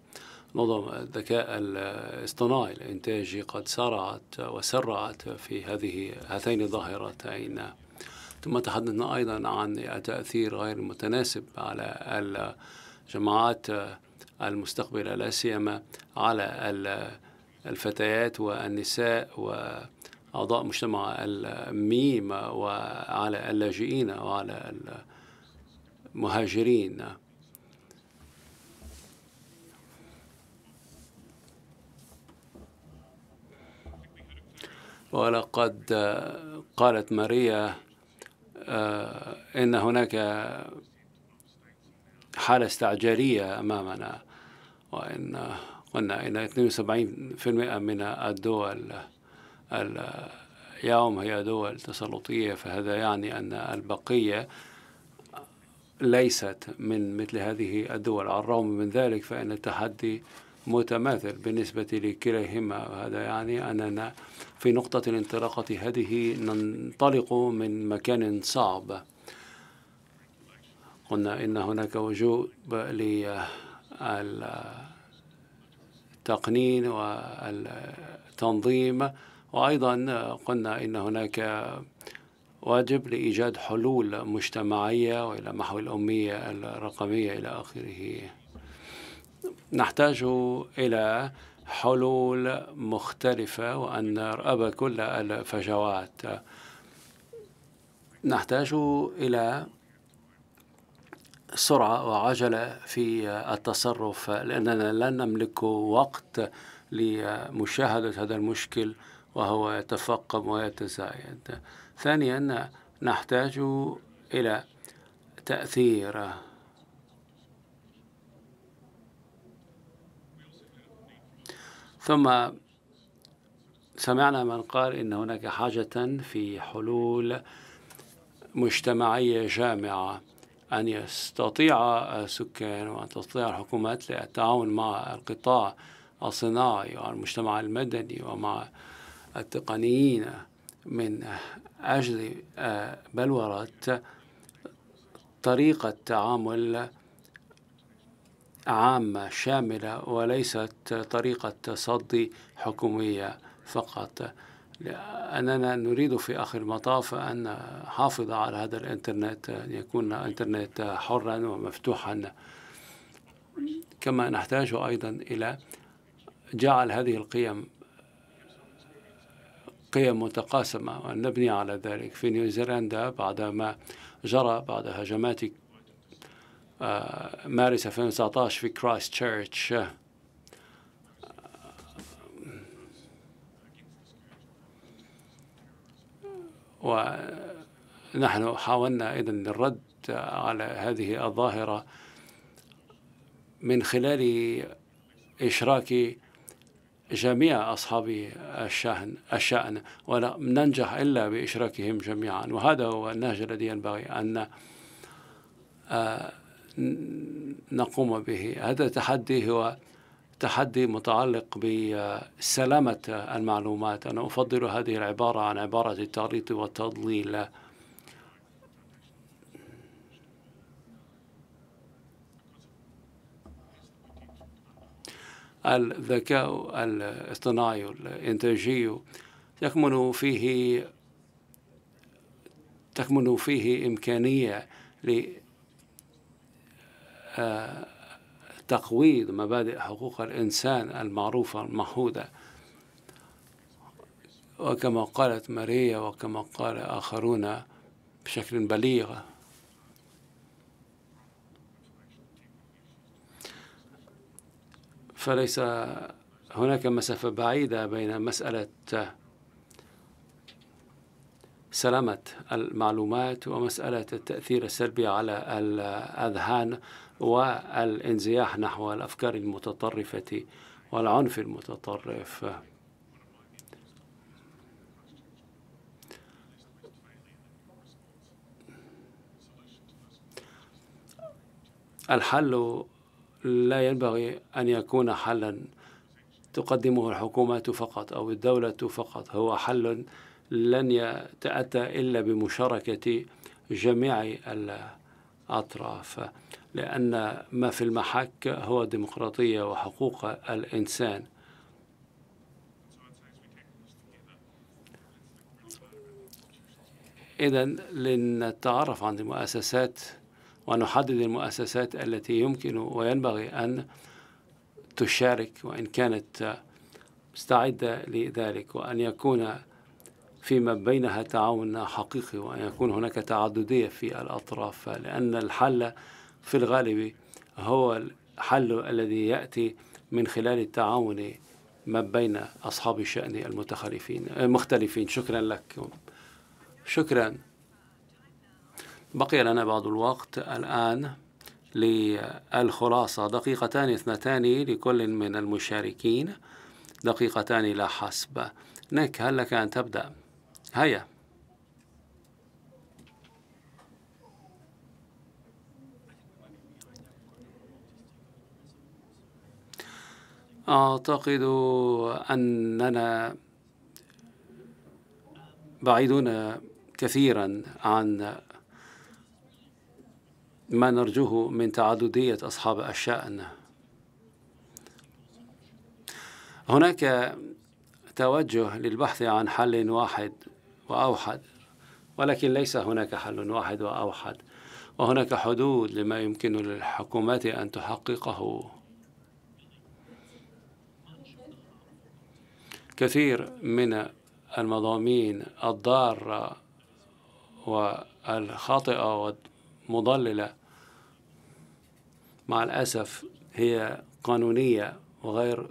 S1: نظم الذكاء الاصطناعي الإنتاجي قد سرعت وسرعت في هذه هاتين الظاهرتين ثم تحدثنا أيضا عن التأثير غير المتناسب على الجماعات المستقبلة لا سيما على الفتيات والنساء وأعضاء مجتمع الميم وعلى اللاجئين وعلى المهاجرين ولقد قالت ماريا آه، إن هناك حالة استعجالية أمامنا وإن قلنا إن 72% من الدول اليوم هي دول تسلطية فهذا يعني أن البقية ليست من مثل هذه الدول على الرغم من ذلك فإن التحدي متماثل بالنسبة لكليهما وهذا يعني أننا في نقطة الانطلاقة هذه ننطلق من مكان صعب قلنا إن هناك وجوب لل التقنين والتنظيم وأيضا قلنا إن هناك واجب لإيجاد حلول مجتمعية وإلى محو الأمية الرقمية إلى آخره نحتاج إلى حلول مختلفة وأن نرأب كل الفجوات نحتاج إلى سرعة وعجلة في التصرف لأننا لا نملك وقت لمشاهدة هذا المشكل وهو يتفاقم ويتزايد ثانيا نحتاج إلى تأثير ثم سمعنا من قال إن هناك حاجة في حلول مجتمعية جامعة أن يستطيع السكان وأن تستطيع الحكومات للتعاون مع القطاع الصناعي والمجتمع المدني ومع التقنيين من أجل آه، بلورة طريقة تعامل عامة شاملة وليست طريقة تصدي حكومية فقط لأننا نريد في آخر المطاف أن نحافظ على هذا الإنترنت أن يكون الإنترنت حرا ومفتوحا كما نحتاج أيضا إلى جعل هذه القيم قيم متقاسمة وأن نبني على ذلك في نيوزيلندا بعدما جرى بعد هجمات آه، مارس 2019 في كرايست تشيرش ونحن حاولنا إذا الرد على هذه الظاهرة من خلال إشراك جميع أصحاب الشأن الشأن ولا ننجح إلا بإشراكهم جميعا وهذا هو النهج الذي ينبغي أن آه، نقوم به هذا التحدي هو تحدي متعلق بسلامة المعلومات أنا أفضل هذه العبارة عن عبارة التعريض والتضليل الذكاء الاصطناعي الإنتاجي تكمن فيه تكمن فيه إمكانية ل آه، تقويض مبادئ حقوق الإنسان المعروفة المحودة وكما قالت ماريا وكما قال آخرون بشكل بليغ فليس هناك مسافة بعيدة بين مسألة سلامة المعلومات ومسألة التأثير السلبي على الأذهان والانزياح نحو الأفكار المتطرفة والعنف المتطرف الحل لا ينبغي أن يكون حلا تقدمه الحكومة فقط أو الدولة فقط هو حل لن يتأتى إلا بمشاركة جميع الأطراف لأن ما في المحك هو ديمقراطية وحقوق الإنسان إذا لنتعرف عن المؤسسات ونحدد المؤسسات التي يمكن وينبغي أن تشارك وإن كانت مستعدة لذلك وأن يكون فيما بينها تعاون حقيقي وأن يكون هناك تعددية في الأطراف لأن الحل في الغالب هو الحل الذي يأتي من خلال التعاون ما بين أصحاب الشأن المتخلفين المختلفين شكرا لك شكرا بقي لنا بعض الوقت الآن للخلاصة دقيقتان اثنتان لكل من المشاركين دقيقتان لا حسب نيك هل لك أن تبدأ هيا أعتقد أننا بعيدون كثيرا عن ما نرجوه من تعددية أصحاب الشأن هناك توجه للبحث عن حل واحد وأوحد ولكن ليس هناك حل واحد وأوحد وهناك حدود لما يمكن للحكومات أن تحققه كثير من المضامين الضارة والخاطئة والمضللة مع الأسف هي قانونية وغير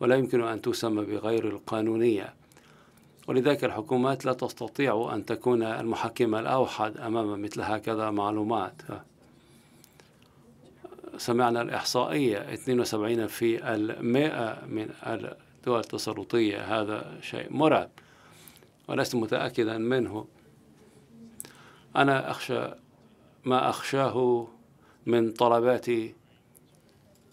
S1: ولا يمكن أن تسمى بغير القانونية ولذلك الحكومات لا تستطيع أن تكون المحكمة الأوحد أمام مثل هكذا معلومات سمعنا الإحصائية 72 في المئة من دول تسلطية هذا شيء مرعب ولست متأكدا منه أنا أخشى ما أخشاه من طلبات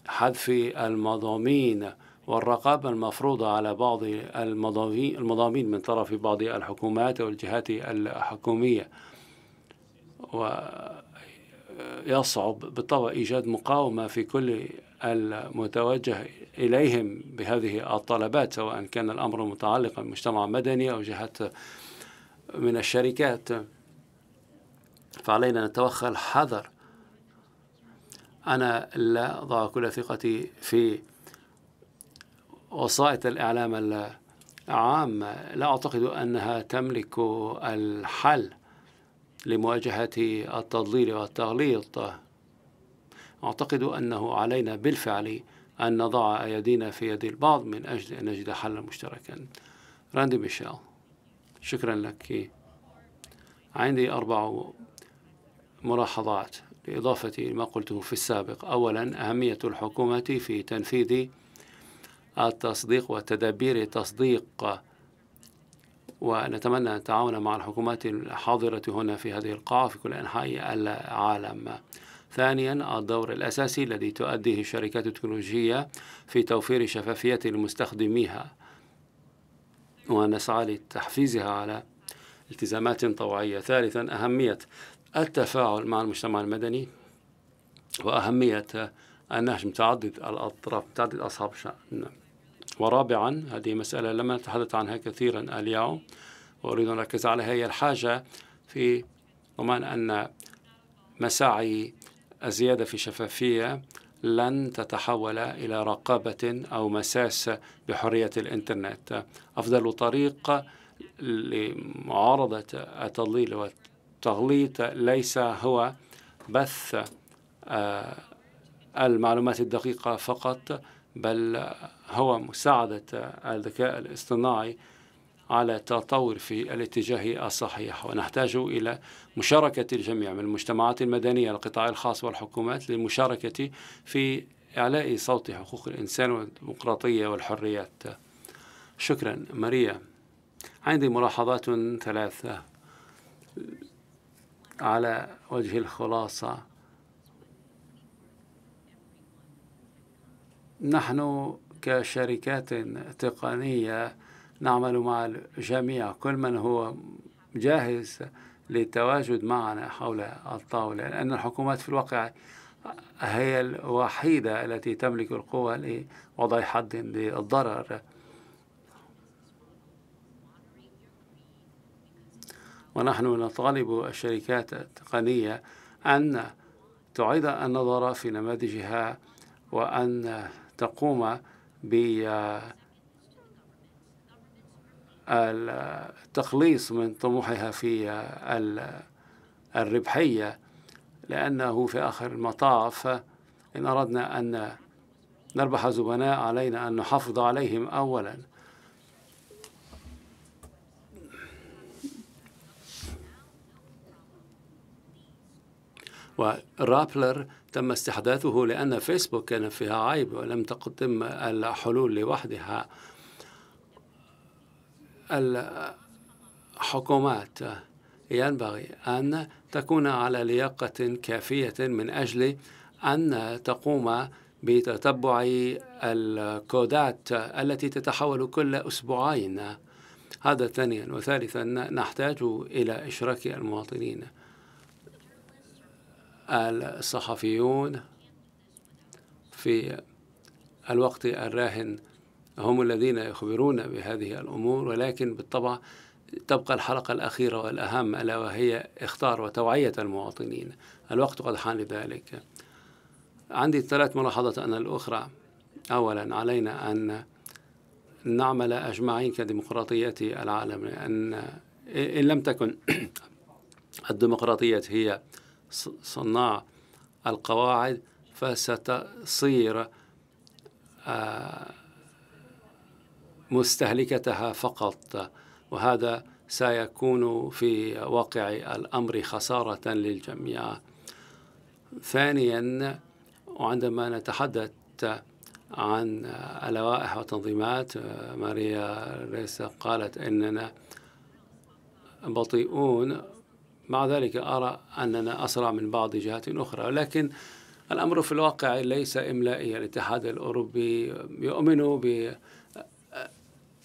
S1: حذف المضامين والرقابة المفروضة على بعض المضامين من طرف بعض الحكومات والجهات الحكومية ويصعب بالطبع إيجاد مقاومة في كل المتوجه إليهم بهذه الطلبات سواء كان الأمر متعلقا بمجتمع مدني أو جهات من الشركات فعلينا نتوخى الحذر أنا لا أضع كل ثقتي في وسائط الإعلام العامة لا أعتقد أنها تملك الحل لمواجهة التضليل والتغليط أعتقد أنه علينا بالفعل أن نضع أيدينا في يد البعض من أجل أن نجد حلا مشتركا راندي ميشيل شكرا لك عندي أربع ملاحظات لإضافة ما قلته في السابق أولا أهمية الحكومة في تنفيذ التصديق وتدابير تصديق ونتمنى التعاون مع الحكومات الحاضرة هنا في هذه القاعة في كل أنحاء العالم ثانيا الدور الأساسي الذي تؤديه الشركات التكنولوجية في توفير شفافية لمستخدميها ونسعى لتحفيزها على التزامات طوعية ثالثا أهمية التفاعل مع المجتمع المدني وأهمية النهج متعدد الأطراف متعدد أصحاب الشأن ورابعا هذه مسألة لم نتحدث عنها كثيرا اليوم وأريد أن أركز عليها هي الحاجة في ضمان أن مساعي الزيادة في شفافية لن تتحول إلى رقابة أو مساس بحرية الإنترنت أفضل طريق لمعارضة التضليل والتغليط ليس هو بث آه، المعلومات الدقيقة فقط بل هو مساعدة الذكاء الاصطناعي على تطور في الاتجاه الصحيح ونحتاج إلى مشاركة الجميع من المجتمعات المدنية القطاع الخاص والحكومات للمشاركة في إعلاء صوت حقوق الإنسان والديمقراطية والحريات شكرا ماريا عندي ملاحظات ثلاثة على وجه الخلاصة نحن كشركات تقنية نعمل مع الجميع كل من هو جاهز للتواجد معنا حول الطاولة لأن الحكومات في الواقع هي الوحيدة التي تملك القوة لوضع حد للضرر ونحن نطالب الشركات التقنية أن تعيد النظر في نماذجها وأن تقوم ب التخليص من طموحها في الربحية لأنه في آخر المطاف إن أردنا أن نربح زبناء علينا أن نحافظ عليهم أولا ورابلر تم استحداثه لأن فيسبوك كان فيها عيب ولم تقدم الحلول لوحدها الحكومات ينبغي أن تكون على لياقة كافية من أجل أن تقوم بتتبع الكودات التي تتحول كل أسبوعين هذا ثانيا وثالثا نحتاج إلى إشراك المواطنين الصحفيون في الوقت الراهن هم الذين يخبرون بهذه الأمور ولكن بالطبع تبقى الحلقة الأخيرة والأهم ألا وهي اختار وتوعية المواطنين الوقت قد حان لذلك عندي ثلاث ملاحظات أنا الأخرى أولا علينا أن نعمل أجمعين كديمقراطية العالم لأن إن لم تكن الديمقراطية هي صناع القواعد فستصير آه مستهلكتها فقط وهذا سيكون في واقع الأمر خسارة للجميع ثانيا وعندما نتحدث عن اللوائح والتنظيمات ماريا ريسا قالت أننا بطيئون مع ذلك أرى أننا أسرع من بعض جهات أخرى لكن الأمر في الواقع ليس إملائيا الاتحاد الأوروبي يؤمن ب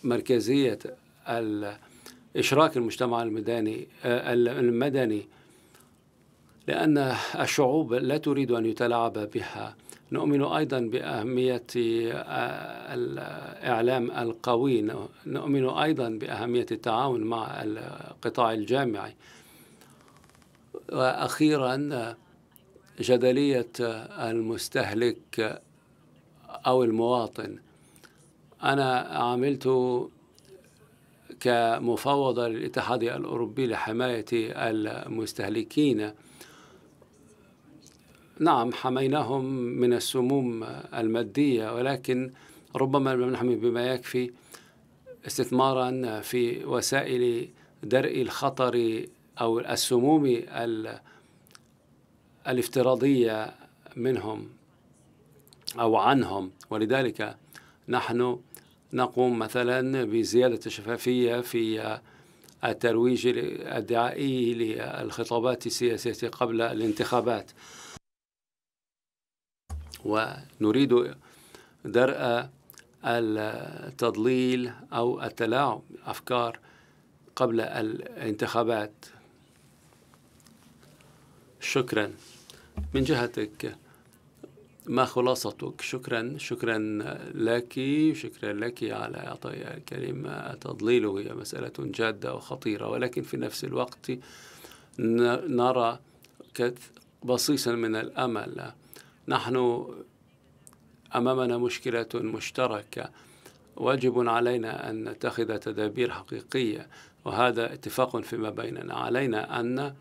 S1: مركزية إشراك المجتمع المدني آه، المدني لأن الشعوب لا تريد أن يتلاعب بها نؤمن أيضا بأهمية آه، الإعلام القوي نؤمن أيضا بأهمية التعاون مع القطاع الجامعي وأخيرا جدلية المستهلك أو المواطن أنا عملت كمفوضة للاتحاد الأوروبي لحماية المستهلكين نعم حميناهم من السموم المادية ولكن ربما لم نحمي بما يكفي استثمارا في وسائل درء الخطر أو السموم الافتراضية منهم أو عنهم ولذلك نحن نقوم مثلا بزيادة الشفافية في الترويج الدعائي للخطابات السياسية قبل الانتخابات ونريد درء التضليل أو التلاعب أفكار قبل الانتخابات شكرا من جهتك ما خلاصتك شكرا شكرا لك شكرا لك على اعطائي الكلمة تضليله هي مسألة جادة وخطيرة ولكن في نفس الوقت نرى بصيصا من الأمل نحن أمامنا مشكلة مشتركة واجب علينا أن نتخذ تدابير حقيقية وهذا اتفاق فيما بيننا علينا أن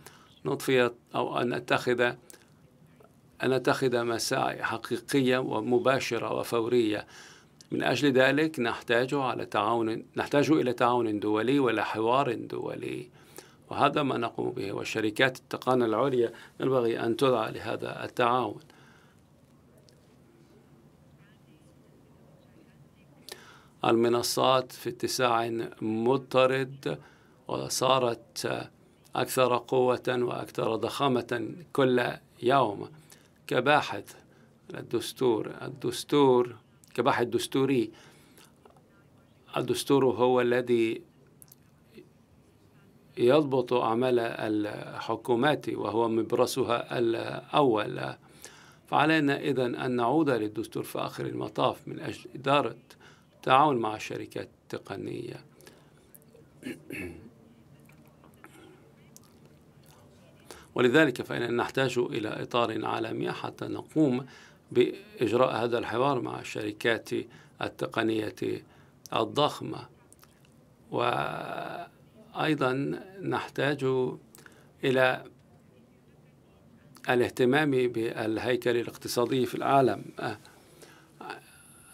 S1: نطفي أو أن نتخذ أن أتخذ مساعي حقيقية ومباشرة وفورية من أجل ذلك نحتاج على تعاون نحتاج إلى تعاون دولي ولا حوار دولي وهذا ما نقوم به والشركات التقنية العليا ينبغي أن تدعى لهذا التعاون المنصات في اتساع مضطرد وصارت أكثر قوة وأكثر ضخامة كل يوم كباحث الدستور الدستور كباحث دستوري الدستور هو الذي يضبط أعمال الحكومات وهو مبرسها الأول فعلينا إذا أن نعود للدستور في آخر المطاف من أجل إدارة التعاون مع الشركات التقنية ولذلك فإن نحتاج إلى إطار عالمي حتى نقوم بإجراء هذا الحوار مع الشركات التقنية الضخمة وأيضا نحتاج إلى الاهتمام بالهيكل الاقتصادي في العالم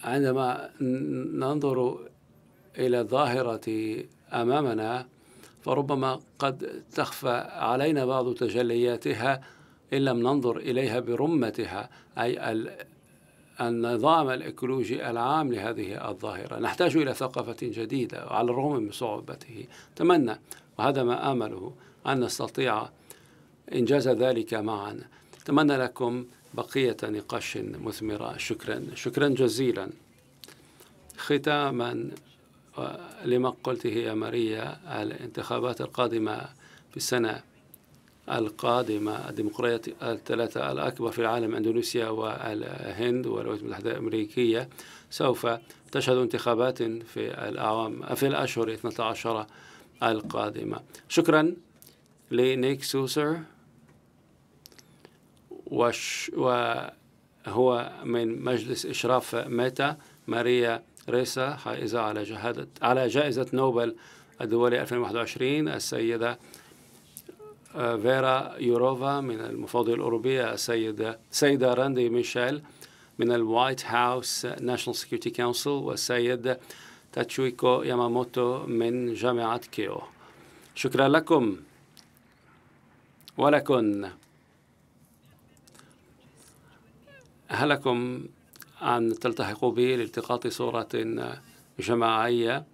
S1: عندما ننظر إلى الظاهرة أمامنا فربما قد تخفى علينا بعض تجلياتها إن لم ننظر إليها برمتها أي النظام الإكولوجي العام لهذه الظاهرة نحتاج إلى ثقافة جديدة على الرغم من صعوبته أتمنى وهذا ما آمله أن نستطيع إنجاز ذلك معا أتمنى لكم بقية نقاش مثمرة شكرا شكرا جزيلا ختاما لما قلته يا ماريا الانتخابات القادمة في السنة القادمة الديمقراطية الثلاثة الأكبر في العالم أندونيسيا والهند والولايات المتحدة الأمريكية سوف تشهد انتخابات في الأعوام في الأشهر 12 القادمة شكرا لنيك سوسر وش وهو من مجلس إشراف ميتا ماريا ريسا حائزة على جهادة على جائزة نوبل الدولية 2021 السيدة آه، فيرا يوروفا من المفوضية الأوروبية السيدة سيدة راندي ميشيل من الوايت هاوس ناشونال سكيورتي كونسل والسيد تاتشويكو ياماموتو من جامعة كيو شكرا لكم ولكن هلكم أن تلتحقوا بي لالتقاط صورة آه، جماعية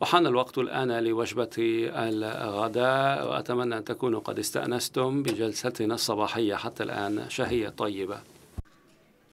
S1: وحان الوقت الآن لوجبة الغداء وأتمنى أن تكونوا قد استأنستم بجلستنا الصباحية حتى الآن شهية طيبة